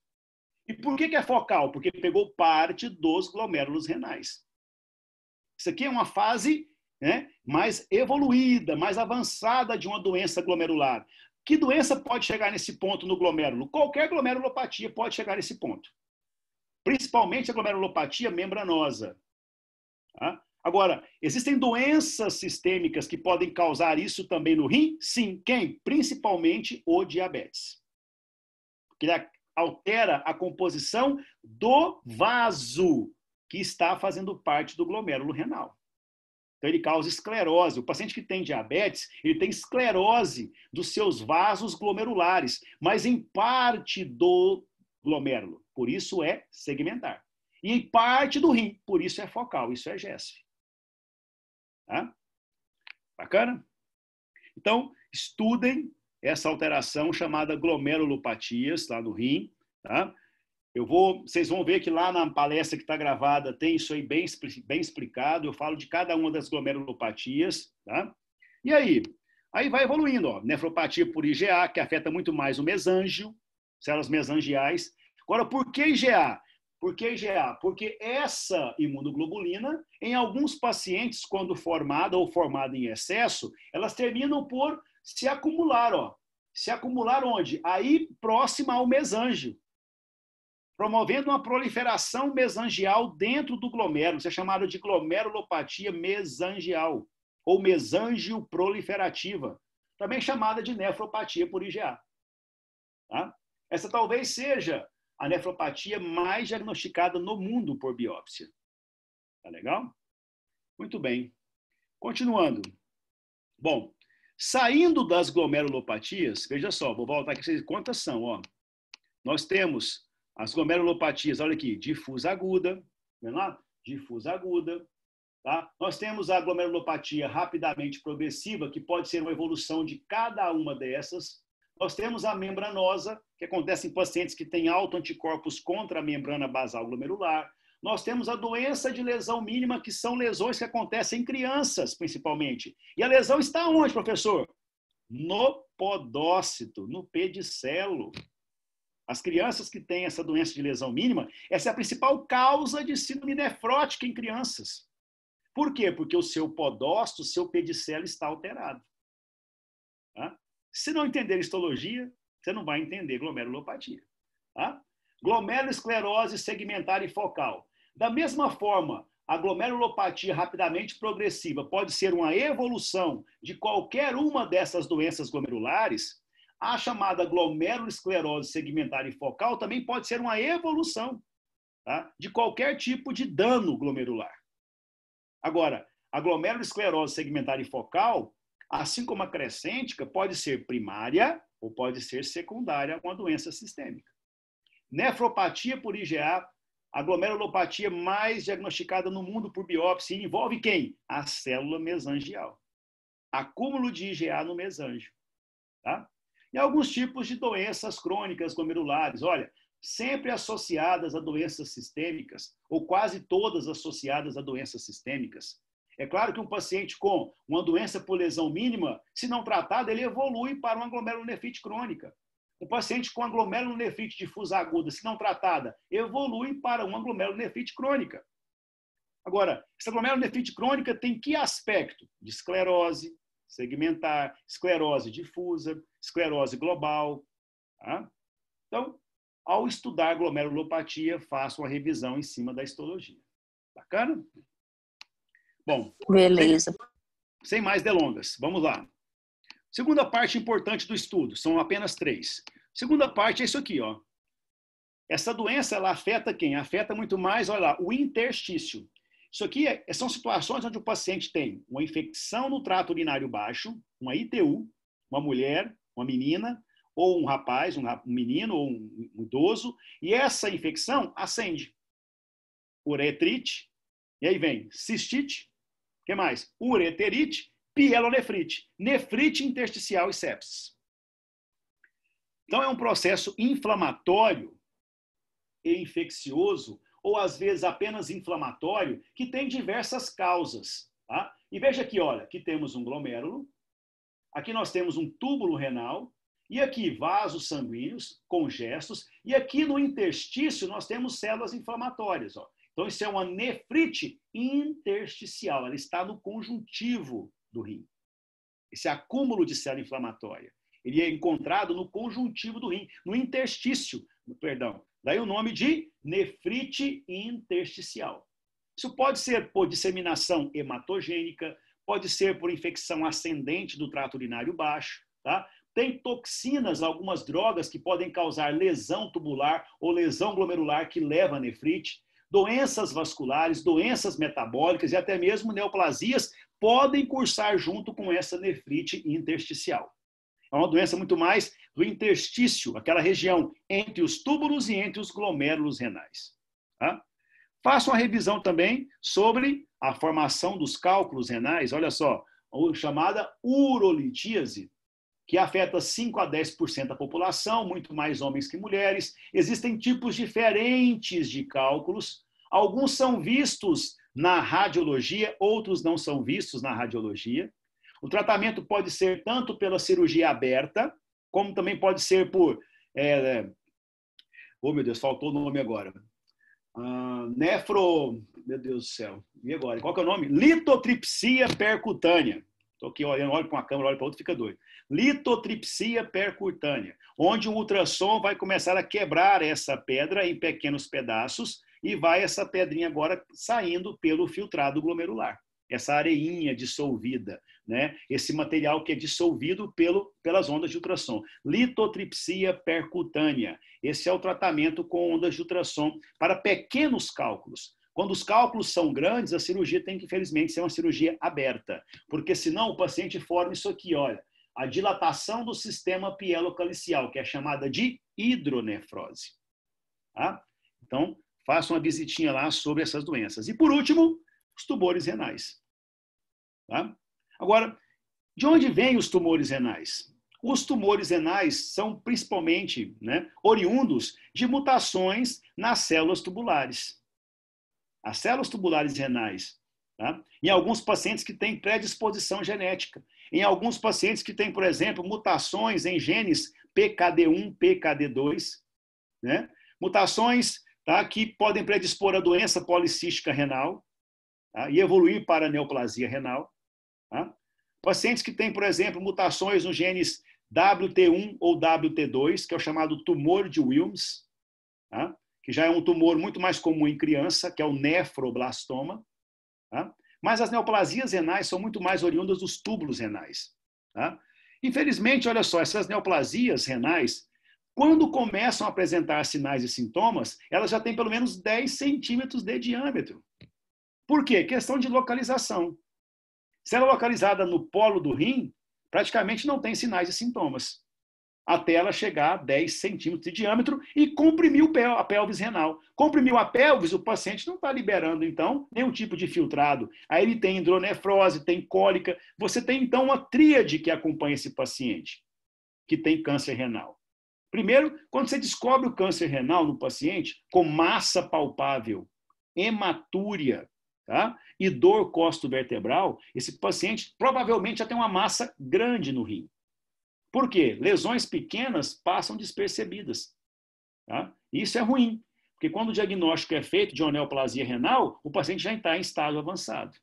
E por que, é focal? Porque pegou parte dos glomérulos renais. Isso aqui é uma fase né, mais evoluída, mais avançada de uma doença glomerular. Que doença pode chegar nesse ponto no glomérulo? Qualquer glomerulopatia pode chegar nesse ponto principalmente a glomerulopatia membranosa. Tá? Agora, existem doenças sistêmicas que podem causar isso também no rim? Sim. Quem? Principalmente o diabetes. Porque ele é, altera a composição do vaso que está fazendo parte do glomérulo renal. Então, ele causa esclerose. O paciente que tem diabetes, ele tem esclerose dos seus vasos glomerulares, mas em parte do glomérulo por isso é segmentar. E em parte do rim, por isso é focal, isso é gesso Tá? Bacana? Então, estudem essa alteração chamada glomerulopatias lá no rim. Tá? Eu vou, vocês vão ver que lá na palestra que está gravada tem isso aí bem, bem explicado. Eu falo de cada uma das glomerulopatias, tá? E aí, aí vai evoluindo, ó. Nefropatia por IgA que afeta muito mais o mesângio, células mesangiais, Agora, por que IgA? Por que IgA? Porque essa imunoglobulina, em alguns pacientes, quando formada ou formada em excesso, elas terminam por se acumular, ó. Se acumular onde? Aí próxima ao mesângio, promovendo uma proliferação mesangial dentro do glomérulo. Isso é chamado de glomerulopatia mesangial ou mesângio proliferativa, também é chamada de nefropatia por IgA. Tá? Essa talvez seja a nefropatia mais diagnosticada no mundo por biópsia. Tá legal? Muito bem. Continuando. Bom, saindo das glomerulopatias, veja só, vou voltar aqui, quantas são, ó. Nós temos as glomerulopatias, olha aqui, difusa aguda, vendo lá? Difusa aguda, Tá? Nós temos a glomerulopatia rapidamente progressiva, que pode ser uma evolução de cada uma dessas. Nós temos a membranosa, que acontece em pacientes que têm autoanticorpos contra a membrana basal glomerular. Nós temos a doença de lesão mínima, que são lesões que acontecem em crianças, principalmente. E a lesão está onde, professor? No podócito, no pedicelo. As crianças que têm essa doença de lesão mínima, essa é a principal causa de síndrome nefrótica em crianças. Por quê? Porque o seu podócito, o seu pedicelo está alterado. Se não entender histologia, você não vai entender glomerulopatia. Tá? Glomerulosclerose segmentar e focal. Da mesma forma, a glomerulopatia rapidamente progressiva pode ser uma evolução de qualquer uma dessas doenças glomerulares. A chamada glomerulosclerose segmentar e focal também pode ser uma evolução tá? de qualquer tipo de dano glomerular. Agora, a glomerulosclerose segmentar e focal Assim como a crescêntica pode ser primária ou pode ser secundária a uma doença sistêmica. Nefropatia por IgA, a glomerulopatia mais diagnosticada no mundo por biópsia, envolve quem? A célula mesangial. Acúmulo de IgA no mesângio. Tá? E alguns tipos de doenças crônicas glomerulares. Olha, sempre associadas a doenças sistêmicas, ou quase todas associadas a doenças sistêmicas, é claro que um paciente com uma doença por lesão mínima, se não tratada, ele evolui para uma glomerulonefrite crônica. O paciente com glomerulonefrite difusa aguda, se não tratada, evolui para uma glomerulonefrite crônica. Agora, essa glomerulonefrite crônica tem que aspecto? De esclerose segmentar, esclerose difusa, esclerose global. Tá? Então, ao estudar glomerulopatia, faça uma revisão em cima da histologia. Bacana? Bom. Beleza. Sem, sem mais delongas, vamos lá. Segunda parte importante do estudo, são apenas três. Segunda parte é isso aqui, ó. Essa doença ela afeta quem? Afeta muito mais, olha lá, o interstício. Isso aqui é, são situações onde o paciente tem uma infecção no trato urinário baixo, uma ITU, uma mulher, uma menina, ou um rapaz, um, menino, ou um, idoso, e essa infecção acende. Uretrite, e aí vem cistite, que mais? Ureterite, pielonefrite, nefrite intersticial e sepsis. Então é um processo inflamatório e infeccioso, ou às vezes apenas inflamatório, que tem diversas causas. Tá? E veja aqui, olha, aqui temos um glomérulo, aqui nós temos um túbulo renal, e aqui vasos sanguíneos, congestos, e aqui no interstício nós temos células inflamatórias. Ó. Então, isso é uma nefrite intersticial, ela está no conjuntivo do rim. Esse acúmulo de célula inflamatória. Ele é encontrado no conjuntivo do rim, no interstício, perdão. Daí o nome de nefrite intersticial. Isso pode ser por disseminação hematogênica, pode ser por infecção ascendente do trato urinário baixo, tá? Tem toxinas, algumas drogas que podem causar lesão tubular ou lesão glomerular que leva a nefrite doenças vasculares, doenças metabólicas e até mesmo neoplasias podem cursar junto com essa nefrite intersticial. É uma doença muito mais do interstício, aquela região entre os túbulos e entre os glomérulos renais. Tá? Faça uma revisão também sobre a formação dos cálculos renais. Olha só, chamada urolitíase que afeta 5 a 10% da população, muito mais homens que mulheres. Existem tipos diferentes de cálculos. Alguns são vistos na radiologia, outros não são vistos na radiologia. O tratamento pode ser tanto pela cirurgia aberta, como também pode ser por. É, é oh, meu Deus, faltou o nome agora. Ah, nefro. Meu Deus do céu. E agora? Qual que é o nome? Litotripsia percutânea. Estou aqui olhando, olho para uma câmera, olho para outra, fica doido litotripsia percutânea, onde o ultrassom vai começar a quebrar essa pedra em pequenos pedaços e vai essa pedrinha agora saindo pelo filtrado glomerular. Essa areinha dissolvida, né? esse material que é dissolvido pelo, pelas ondas de ultrassom. Litotripsia percutânea. Esse é o tratamento com ondas de ultrassom para pequenos cálculos. Quando os cálculos são grandes, a cirurgia tem que, infelizmente, ser uma cirurgia aberta, porque senão o paciente forma isso aqui, olha, a dilatação do sistema pielocalicial, que é chamada de hidronefrose. Tá? Então, faça uma visitinha lá sobre essas doenças. E por último, os tumores renais. Tá? Agora, de onde vêm os tumores renais? Os tumores renais são principalmente né, oriundos de mutações nas células tubulares. As células tubulares renais, tá? em alguns pacientes que têm predisposição genética. Em alguns pacientes que têm, por exemplo, mutações em genes PKD1, PKD2, né? mutações tá, que podem predispor a doença policística renal tá, e evoluir para neoplasia renal. Tá? Pacientes que têm, por exemplo, mutações nos genes WT1 ou WT2, que é o chamado tumor de Wilms, tá? que já é um tumor muito mais comum em criança, que é o nefroblastoma. Tá? Mas as neoplasias renais são muito mais oriundas dos túbulos renais. Tá? Infelizmente, olha só, essas neoplasias renais, quando começam a apresentar sinais e sintomas, elas já têm pelo menos 10 centímetros de diâmetro. Por quê? Questão de localização. Se ela é localizada no polo do rim, praticamente não tem sinais e sintomas até ela chegar a 10 centímetros de diâmetro e comprimiu a pelvis renal. Comprimiu a pelvis, o paciente não está liberando, então, nenhum tipo de filtrado. Aí ele tem hidronefrose, tem cólica. Você tem, então, uma tríade que acompanha esse paciente que tem câncer renal. Primeiro, quando você descobre o câncer renal no paciente, com massa palpável, hematúria, tá? e dor costo-vertebral, esse paciente provavelmente já tem uma massa grande no rim. Por quê? Lesões pequenas passam despercebidas. Tá? Isso é ruim, porque quando o diagnóstico é feito de oneoplasia renal, o paciente já está em estado avançado.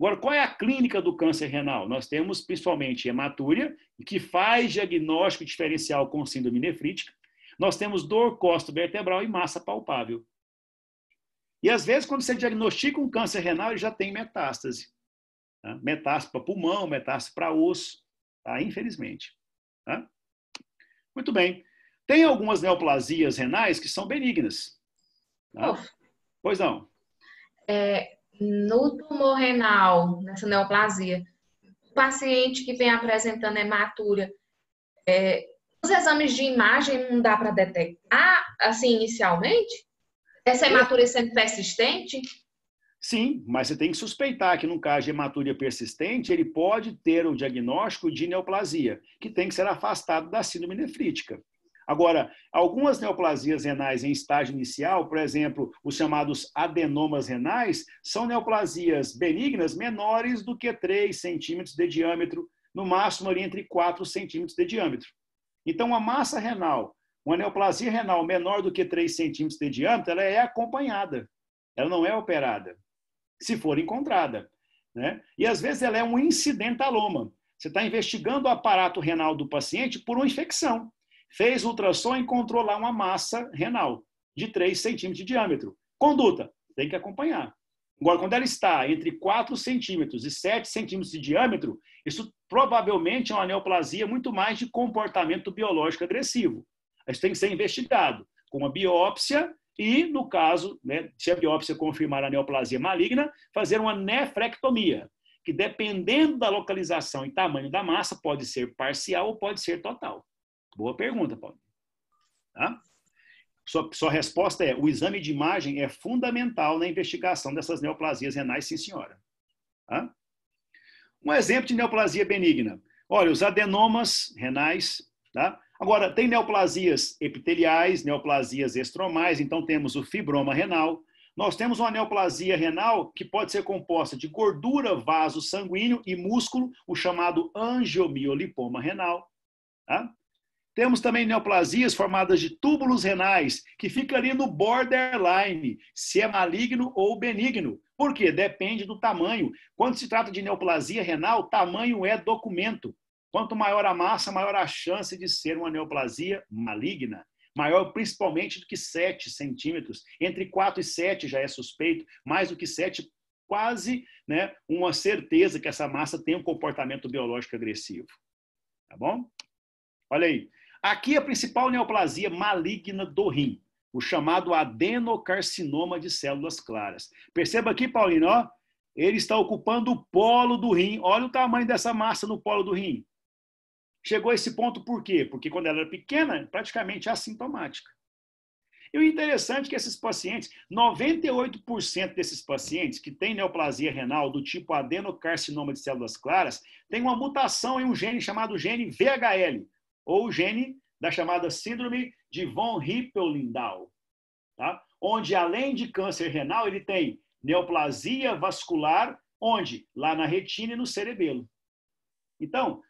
Agora, qual é a clínica do câncer renal? Nós temos principalmente hematúria, que faz diagnóstico diferencial com síndrome nefrítica. Nós temos dor costo-vertebral e massa palpável. E às vezes, quando você diagnostica um câncer renal, ele já tem metástase. Tá? Metástase para pulmão, metástase para osso, tá? infelizmente. Né? Muito bem. Tem algumas neoplasias renais que são benignas. Tá? Pois não. É, no tumor renal, nessa neoplasia, o paciente que vem apresentando hematúria, é, os exames de imagem não dá para detectar assim inicialmente? Essa hematúria sendo persistente? Sim, mas você tem que suspeitar que, num caso de hematúria persistente, ele pode ter o diagnóstico de neoplasia, que tem que ser afastado da síndrome nefrítica. Agora, algumas neoplasias renais em estágio inicial, por exemplo, os chamados adenomas renais, são neoplasias benignas menores do que 3 centímetros de diâmetro, no máximo ali entre 4 centímetros de diâmetro. Então, a massa renal, uma neoplasia renal menor do que 3 centímetros de diâmetro, ela é acompanhada, ela não é operada se for encontrada. Né? E às vezes ela é um incidentaloma. Você está investigando o aparato renal do paciente por uma infecção. Fez ultrassom e encontrou lá uma massa renal de 3 centímetros de diâmetro. Conduta, tem que acompanhar. Agora, quando ela está entre 4 centímetros e 7 centímetros de diâmetro, isso provavelmente é uma neoplasia muito mais de comportamento biológico agressivo. Isso tem que ser investigado com uma biópsia e, no caso, né, se a biópsia confirmar a neoplasia maligna, fazer uma nefrectomia, que dependendo da localização e tamanho da massa, pode ser parcial ou pode ser total. Boa pergunta, Paulo. Tá? Sua, sua, resposta é: o exame de imagem é fundamental na investigação dessas neoplasias renais, sim, senhora. Tá? Um exemplo de neoplasia benigna. Olha, os adenomas renais, tá? Agora, tem neoplasias epiteliais, neoplasias estromais, então temos o fibroma renal. Nós temos uma neoplasia renal que pode ser composta de gordura, vaso sanguíneo e músculo, o chamado angiomiolipoma renal. Tá? Temos também neoplasias formadas de túbulos renais, que fica ali no borderline, se é maligno ou benigno. Por quê? Depende do tamanho. Quando se trata de neoplasia renal, tamanho é documento. Quanto maior a massa, maior a chance de ser uma neoplasia maligna, maior principalmente do que 7 centímetros. Entre 4 e 7 já é suspeito, mais do que 7, quase né, uma certeza que essa massa tem um comportamento biológico agressivo. Tá bom? Olha aí. Aqui a principal neoplasia maligna do rim, o chamado adenocarcinoma de células claras. Perceba aqui, Paulino, ó, ele está ocupando o polo do rim. Olha o tamanho dessa massa no polo do rim. Chegou a esse ponto por quê? Porque quando ela era pequena, praticamente assintomática. E o interessante é que esses pacientes, 98% desses pacientes que têm neoplasia renal do tipo adenocarcinoma de células claras, tem uma mutação em um gene chamado gene VHL, ou gene da chamada síndrome de von Hippel-Lindau, tá? onde além de câncer renal, ele tem neoplasia vascular, onde? Lá na retina e no cerebelo. Então,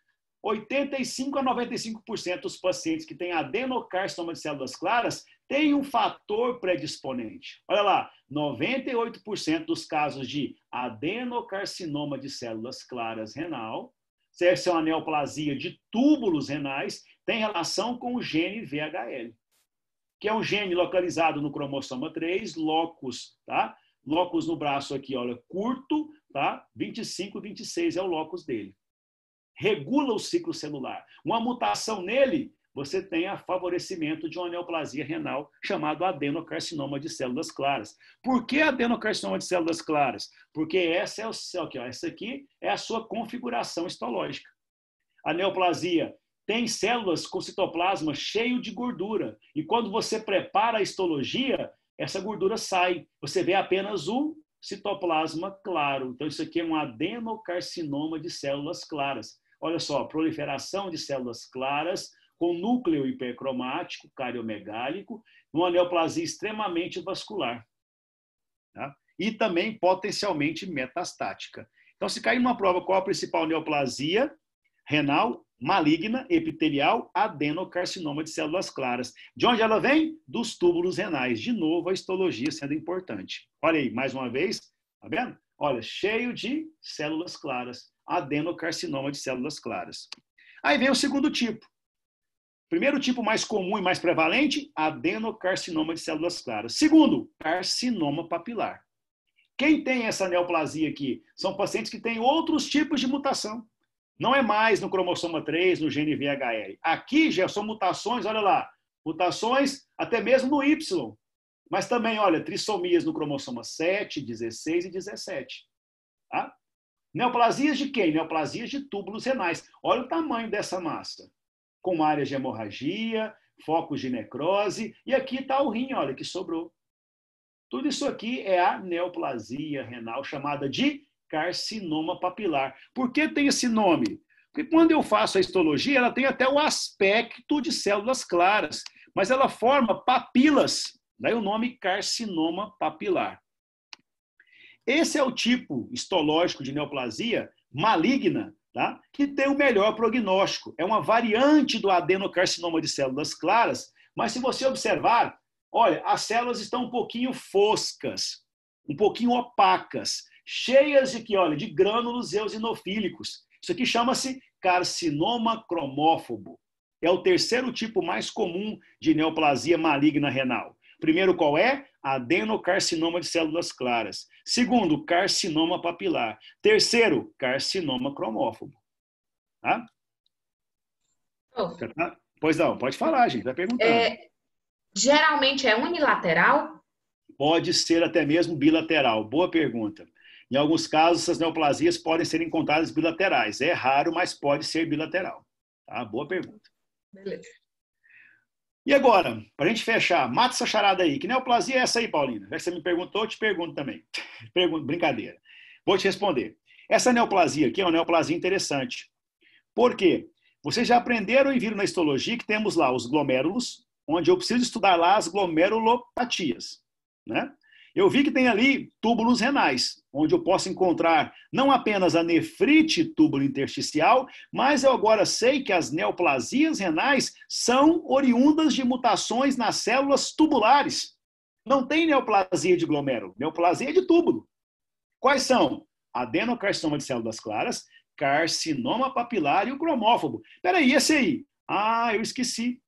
85 a 95% dos pacientes que têm adenocarcinoma de células claras têm um fator predisponente. Olha lá, 98% dos casos de adenocarcinoma de células claras renal, se é uma neoplasia de túbulos renais, tem relação com o gene VHL, que é um gene localizado no cromossoma 3, locus, tá? Locus no braço aqui, olha, curto, tá? 25, 26 é o locus dele regula o ciclo celular. Uma mutação nele, você tem a favorecimento de uma neoplasia renal chamado adenocarcinoma de células claras. Por que adenocarcinoma de células claras? Porque essa é o céu aqui, essa aqui é a sua configuração histológica. A neoplasia tem células com citoplasma cheio de gordura e quando você prepara a histologia, essa gordura sai. Você vê apenas o Citoplasma claro. Então, isso aqui é um adenocarcinoma de células claras. Olha só, proliferação de células claras com núcleo hipercromático, cariomegálico, uma neoplasia extremamente vascular. Tá? E também potencialmente metastática. Então, se cair numa prova qual a principal neoplasia, renal maligna epitelial adenocarcinoma de células claras. De onde ela vem? Dos túbulos renais. De novo, a histologia sendo importante. Olha aí, mais uma vez, tá vendo? Olha, cheio de células claras, adenocarcinoma de células claras. Aí vem o segundo tipo. Primeiro tipo mais comum e mais prevalente, adenocarcinoma de células claras. Segundo, carcinoma papilar. Quem tem essa neoplasia aqui? São pacientes que têm outros tipos de mutação. Não é mais no cromossoma 3, no gene VHR. Aqui já são mutações, olha lá, mutações até mesmo no Y. Mas também, olha, trissomias no cromossoma 7, 16 e 17. Tá? Neoplasias de quem? Neoplasias de túbulos renais. Olha o tamanho dessa massa. Com áreas de hemorragia, focos de necrose. E aqui está o rim, olha, que sobrou. Tudo isso aqui é a neoplasia renal, chamada de carcinoma papilar. Por que tem esse nome? Porque quando eu faço a histologia, ela tem até o aspecto de células claras, mas ela forma papilas, daí o nome carcinoma papilar. Esse é o tipo histológico de neoplasia maligna, tá? que tem o melhor prognóstico. É uma variante do adenocarcinoma de células claras, mas se você observar, olha, as células estão um pouquinho foscas, um pouquinho opacas, cheias de que, olha, de grânulos eosinofílicos. Isso aqui chama-se carcinoma cromófobo. É o terceiro tipo mais comum de neoplasia maligna renal. Primeiro, qual é? Adenocarcinoma de células claras. Segundo, carcinoma papilar. Terceiro, carcinoma cromófobo. Tá? Oh. Pois não, pode falar, gente, tá perguntando. É, geralmente é unilateral? Pode ser até mesmo bilateral. Boa pergunta. Em alguns casos, essas neoplasias podem ser encontradas bilaterais. É raro, mas pode ser bilateral. Tá? Boa pergunta. Beleza. E agora, para a gente fechar, mata essa charada aí. Que neoplasia é essa aí, Paulina? Já que você me perguntou, eu te pergunto também. (laughs) Pergunto, brincadeira. Vou te responder. Essa neoplasia aqui é uma neoplasia interessante. Por quê? Vocês já aprenderam e viram na histologia que temos lá os glomérulos, onde eu preciso estudar lá as glomerulopatias. Né? Eu vi que tem ali túbulos renais, onde eu posso encontrar não apenas a nefrite túbulo intersticial, mas eu agora sei que as neoplasias renais são oriundas de mutações nas células tubulares. Não tem neoplasia de glomérulo, neoplasia de túbulo. Quais são? Adenocarcinoma de células claras, carcinoma papilar e o cromófobo. Peraí, esse aí. Ah, eu esqueci.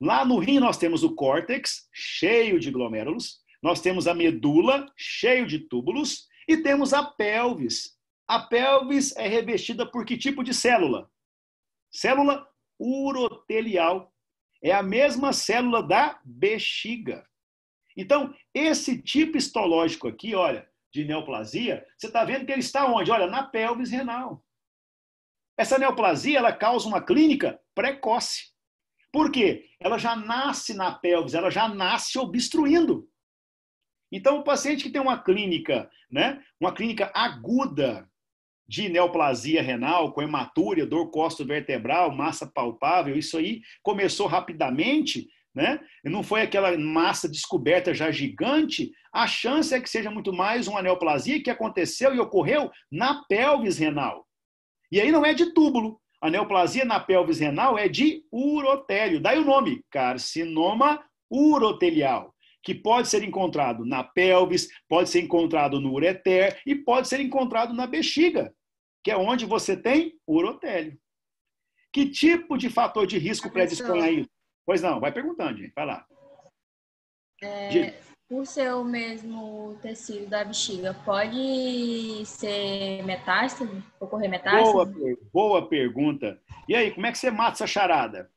Lá no rim nós temos o córtex, cheio de glomérulos. Nós temos a medula, cheio de túbulos, e temos a pelvis. A pelvis é revestida por que tipo de célula? Célula urotelial. É a mesma célula da bexiga. Então, esse tipo histológico aqui, olha, de neoplasia, você está vendo que ele está onde? Olha, na pelvis renal. Essa neoplasia, ela causa uma clínica precoce. Por quê? Ela já nasce na pelvis, ela já nasce obstruindo. Então, o paciente que tem uma clínica, né, uma clínica aguda de neoplasia renal, com hematúria, dor costo-vertebral, massa palpável, isso aí começou rapidamente, né? Não foi aquela massa descoberta já gigante, a chance é que seja muito mais uma neoplasia que aconteceu e ocorreu na pelvis renal. E aí não é de túbulo. A neoplasia na pelvis renal é de urotélio. Daí o nome, carcinoma urotelial que pode ser encontrado na pelvis, pode ser encontrado no ureter e pode ser encontrado na bexiga, que é onde você tem urotélio. Que tipo de fator de risco predispõe a isso? Pois não, vai perguntando, gente, vai lá. É, Por ser o mesmo tecido da bexiga, pode ser metástase? Ocorrer metástase? Boa, boa pergunta. E aí, como é que você mata essa charada?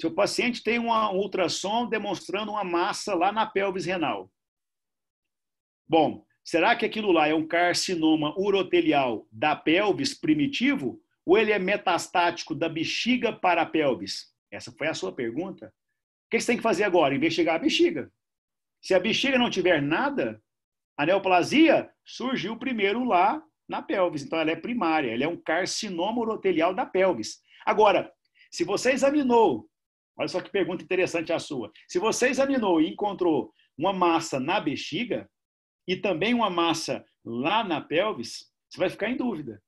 Se o paciente tem uma, um ultrassom demonstrando uma massa lá na pelvis renal. Bom, será que aquilo lá é um carcinoma urotelial da pelvis primitivo ou ele é metastático da bexiga para a pelvis? Essa foi a sua pergunta. O que você tem que fazer agora? Investigar a bexiga. Se a bexiga não tiver nada, a neoplasia surgiu primeiro lá na pelvis, então ela é primária, ela é um carcinoma urotelial da pelvis. Agora, se você examinou Olha só que pergunta interessante a sua. Se você examinou e encontrou uma massa na bexiga e também uma massa lá na pelvis, você vai ficar em dúvida.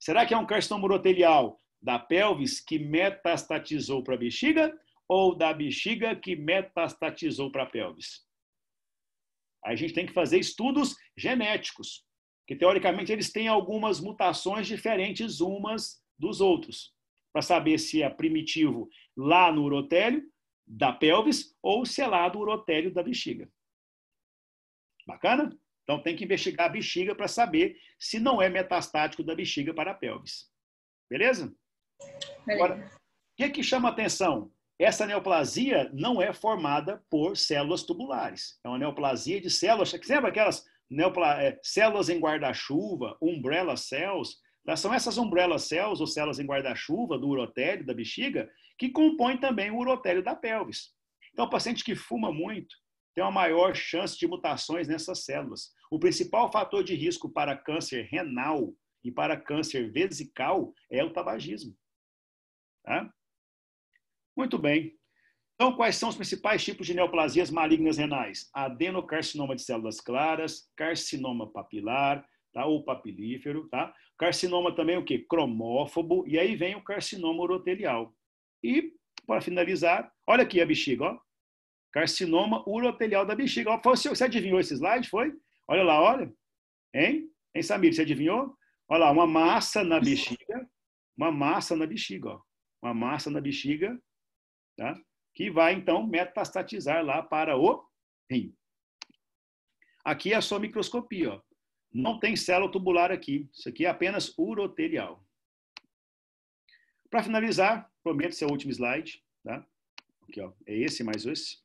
Será que é um carcinoma urotelial da pelvis que metastatizou para a bexiga ou da bexiga que metastatizou para a pelvis? Aí a gente tem que fazer estudos genéticos, que teoricamente eles têm algumas mutações diferentes umas dos outros para saber se é primitivo lá no urotélio da pelvis ou se é lá do urotélio da bexiga. Bacana? Então tem que investigar a bexiga para saber se não é metastático da bexiga para a pelvis. Beleza? Agora, o que, que chama atenção? Essa neoplasia não é formada por células tubulares. É uma neoplasia de células. Lembra aquelas neopla... É, células em guarda-chuva, umbrella cells? Né? São essas umbrella cells, ou células em guarda-chuva do urotélio, da bexiga, que compõem também o urotélio da pelvis. Então, o paciente que fuma muito tem uma maior chance de mutações nessas células. O principal fator de risco para câncer renal e para câncer vesical é o tabagismo. Tá? Muito bem. Então, quais são os principais tipos de neoplasias malignas renais? Adenocarcinoma de células claras, carcinoma papilar, tá? O papilífero, tá? Carcinoma também o que? Cromófobo e aí vem o carcinoma urotelial. E para finalizar, olha aqui a bexiga, ó. Carcinoma urotelial da bexiga. Ó, você, você adivinhou esse slide, foi? Olha lá, olha. Hein? Hein, Samir, você adivinhou? Olha lá, uma massa na bexiga, uma massa na bexiga, ó. Uma massa na bexiga, tá? Que vai então metastatizar lá para o rim. Aqui é a sua microscopia, ó. Não tem célula tubular aqui. Isso aqui é apenas urotelial. Para finalizar, prometo ser o último slide. Tá? Aqui, ó, é esse mais esse.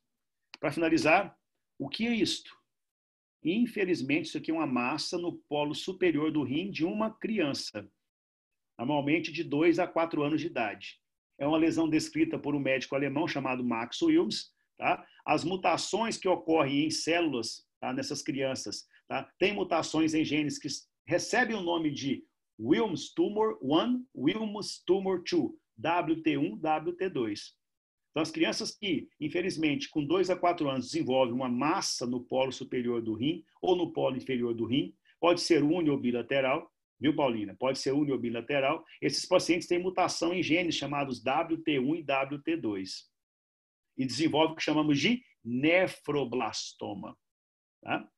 Para finalizar, o que é isto? Infelizmente, isso aqui é uma massa no polo superior do rim de uma criança, normalmente de 2 a 4 anos de idade. É uma lesão descrita por um médico alemão chamado Max Wilms. Tá? As mutações que ocorrem em células tá, nessas crianças Tá? Tem mutações em genes que recebem o nome de Wilms tumor 1, Wilms tumor 2, WT1, WT2. Então, as crianças que, infelizmente, com 2 a 4 anos desenvolvem uma massa no polo superior do rim ou no polo inferior do rim, pode ser uni ou bilateral, viu, Paulina? Pode ser uni ou bilateral. Esses pacientes têm mutação em genes chamados WT1 e WT2. E desenvolve o que chamamos de nefroblastoma. Tá?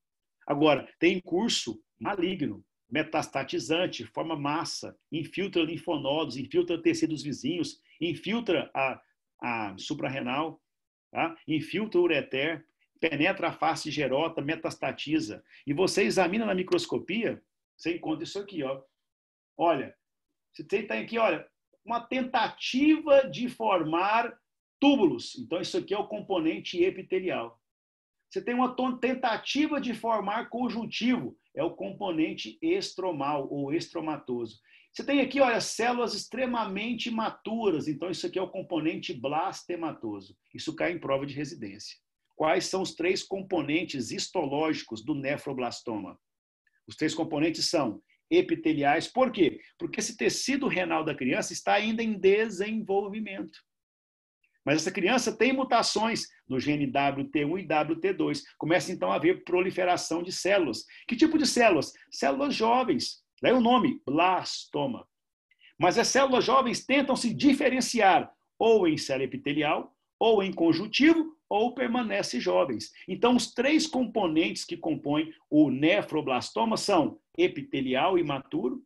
Agora, tem curso uhum. maligno, metastatizante, forma massa, infiltra linfonodos, infiltra tecidos vizinhos, infiltra a, a suprarrenal, tá? infiltra o ureter, penetra a face gerota, metastatiza. E você examina na microscopia, você encontra isso aqui, ó. Olha, você tem aqui, olha, uma tentativa de formar túbulos. Então, isso aqui é o componente epitelial. Você tem uma tentativa de formar conjuntivo, é o componente estromal ou estromatoso. Você tem aqui, olha, células extremamente maturas, então isso aqui é o componente blastematoso. Isso cai em prova de residência. Quais são os três componentes histológicos do nefroblastoma? Os três componentes são epiteliais. Por quê? Porque esse tecido renal da criança está ainda em desenvolvimento. Mas essa criança tem mutações no gene WT1 e WT2. Começa então a haver proliferação de células. Que tipo de células? Células jovens. Daí o nome, blastoma. Mas as células jovens tentam se diferenciar ou em célula epitelial, ou em conjuntivo, ou permanece jovens. Então, os três componentes que compõem o nefroblastoma são epitelial imaturo,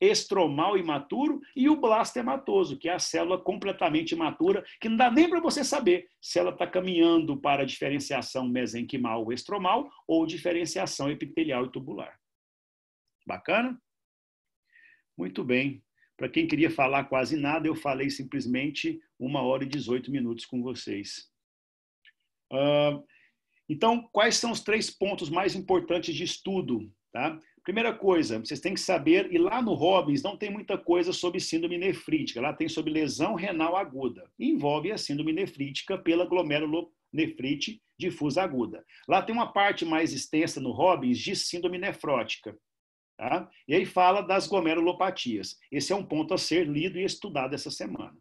estromal imaturo e o blasto hematoso, que é a célula completamente imatura, que não dá nem para você saber se ela está caminhando para diferenciação mesenquimal ou estromal ou diferenciação epitelial e tubular. Bacana? Muito bem. Para quem queria falar quase nada, eu falei simplesmente uma hora e 18 minutos com vocês. Uh, então, quais são os três pontos mais importantes de estudo? Tá? Primeira coisa, vocês têm que saber, e lá no Robbins não tem muita coisa sobre síndrome nefrítica, lá tem sobre lesão renal aguda. Envolve a síndrome nefrítica pela glomerulonefrite difusa aguda. Lá tem uma parte mais extensa no Robbins de síndrome nefrótica. Tá? E aí fala das glomerulopatias. Esse é um ponto a ser lido e estudado essa semana.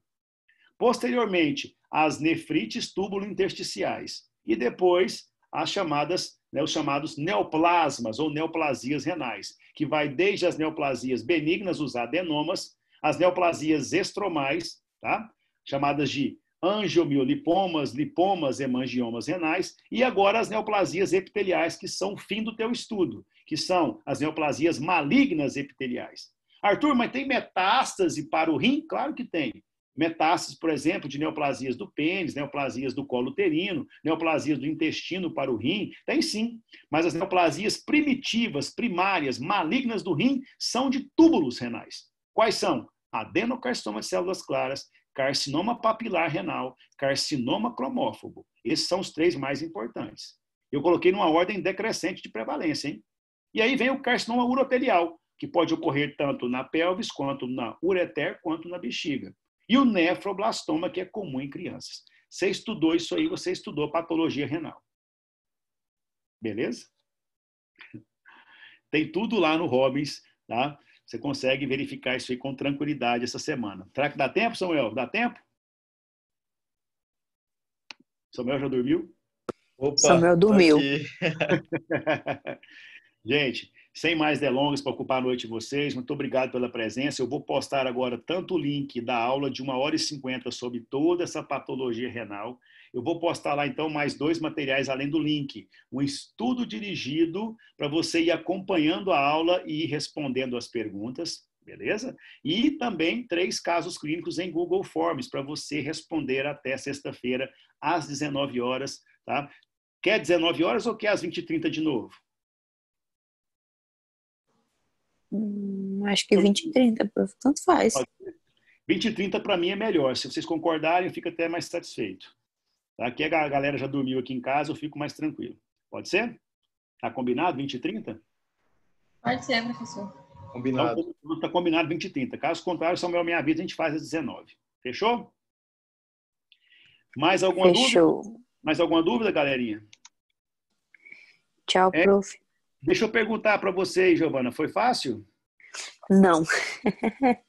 Posteriormente, as nefrites tubulo-intersticiais E depois, as chamadas né, os chamados neoplasmas ou neoplasias renais, que vai desde as neoplasias benignas, os adenomas, as neoplasias estromais, tá? chamadas de angiomiolipomas, lipomas, hemangiomas renais, e agora as neoplasias epiteliais, que são o fim do teu estudo, que são as neoplasias malignas epiteliais. Arthur, mas tem metástase para o rim? Claro que tem metástases, por exemplo, de neoplasias do pênis, neoplasias do colo uterino, neoplasias do intestino para o rim, tem sim. Mas as neoplasias primitivas, primárias, malignas do rim, são de túbulos renais. Quais são? Adenocarcinoma de células claras, carcinoma papilar renal, carcinoma cromófobo. Esses são os três mais importantes. Eu coloquei numa ordem decrescente de prevalência, hein? E aí vem o carcinoma urotelial, que pode ocorrer tanto na pelvis, quanto na ureter, quanto na bexiga. E o nefroblastoma, que é comum em crianças. Você estudou isso aí, você estudou patologia renal. Beleza? Tem tudo lá no Robbins, tá? Você consegue verificar isso aí com tranquilidade essa semana. Será que dá tempo, Samuel? Dá tempo? Samuel já dormiu? Opa, Samuel dormiu. (laughs) (laughs) Gente, sem mais delongas para ocupar a noite de vocês, muito obrigado pela presença. Eu vou postar agora tanto o link da aula de 1 hora e 50 sobre toda essa patologia renal. Eu vou postar lá então mais dois materiais além do link. Um estudo dirigido para você ir acompanhando a aula e ir respondendo as perguntas, beleza? E também três casos clínicos em Google Forms para você responder até sexta-feira às 19 horas, tá? Quer 19 horas ou quer às 20 e 30 de novo? Acho que 20 é e 30, prof. Tanto faz. 20 e 30 para mim é melhor. Se vocês concordarem, eu fico até mais satisfeito. Tá? Aqui a galera já dormiu aqui em casa, eu fico mais tranquilo. Pode ser? Tá combinado? 20 e 30? Pode ser, professor. Combinado. Então, tá combinado 20 e 30. Caso contrário, Samuel Minha Vida, a gente faz às 19. Fechou? Mais alguma Fechou. dúvida? Mais alguma dúvida, galerinha? Tchau, é, prof. Deixa eu perguntar para vocês, Giovana, foi fácil? Não. (laughs)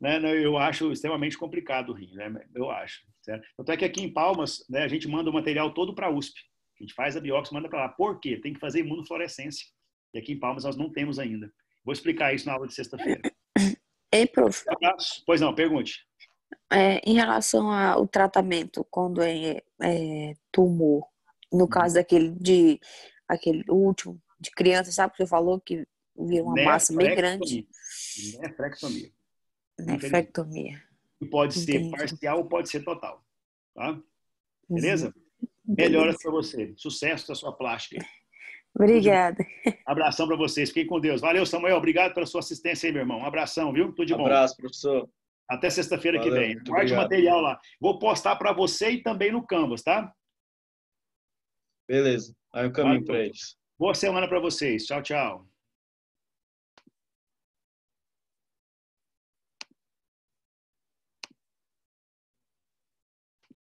né, eu acho extremamente complicado o rim, né? Eu acho. Certo? Tanto é que aqui em Palmas, né, a gente manda o material todo para a USP. A gente faz a biópsia, manda para lá. Por quê? Tem que fazer imunofluorescência. E aqui em Palmas nós não temos ainda. Vou explicar isso na aula de sexta-feira. (coughs) Ei, prof. Pois não, pergunte. É, em relação ao tratamento, quando é, é tumor, no uhum. caso daquele de aquele último de criança, sabe que você falou que Vira uma massa bem grande. Nefrectomia. Nefrectomia. E pode Entendi. ser parcial ou pode ser total. Tá? Uhum. Beleza? Beleza. Melhoras para você. Sucesso da sua plástica. Obrigada. (laughs) Abração para vocês. Fiquem com Deus. Valeu, Samuel. Obrigado pela sua assistência aí, meu irmão. Um abração, viu? Tudo de bom. Abraço, professor. Até sexta-feira que vem. Guarde material lá. Vou postar para você e também no Canvas, tá? Beleza. Aí o caminho para eles. Boa semana para vocês. Tchau, tchau.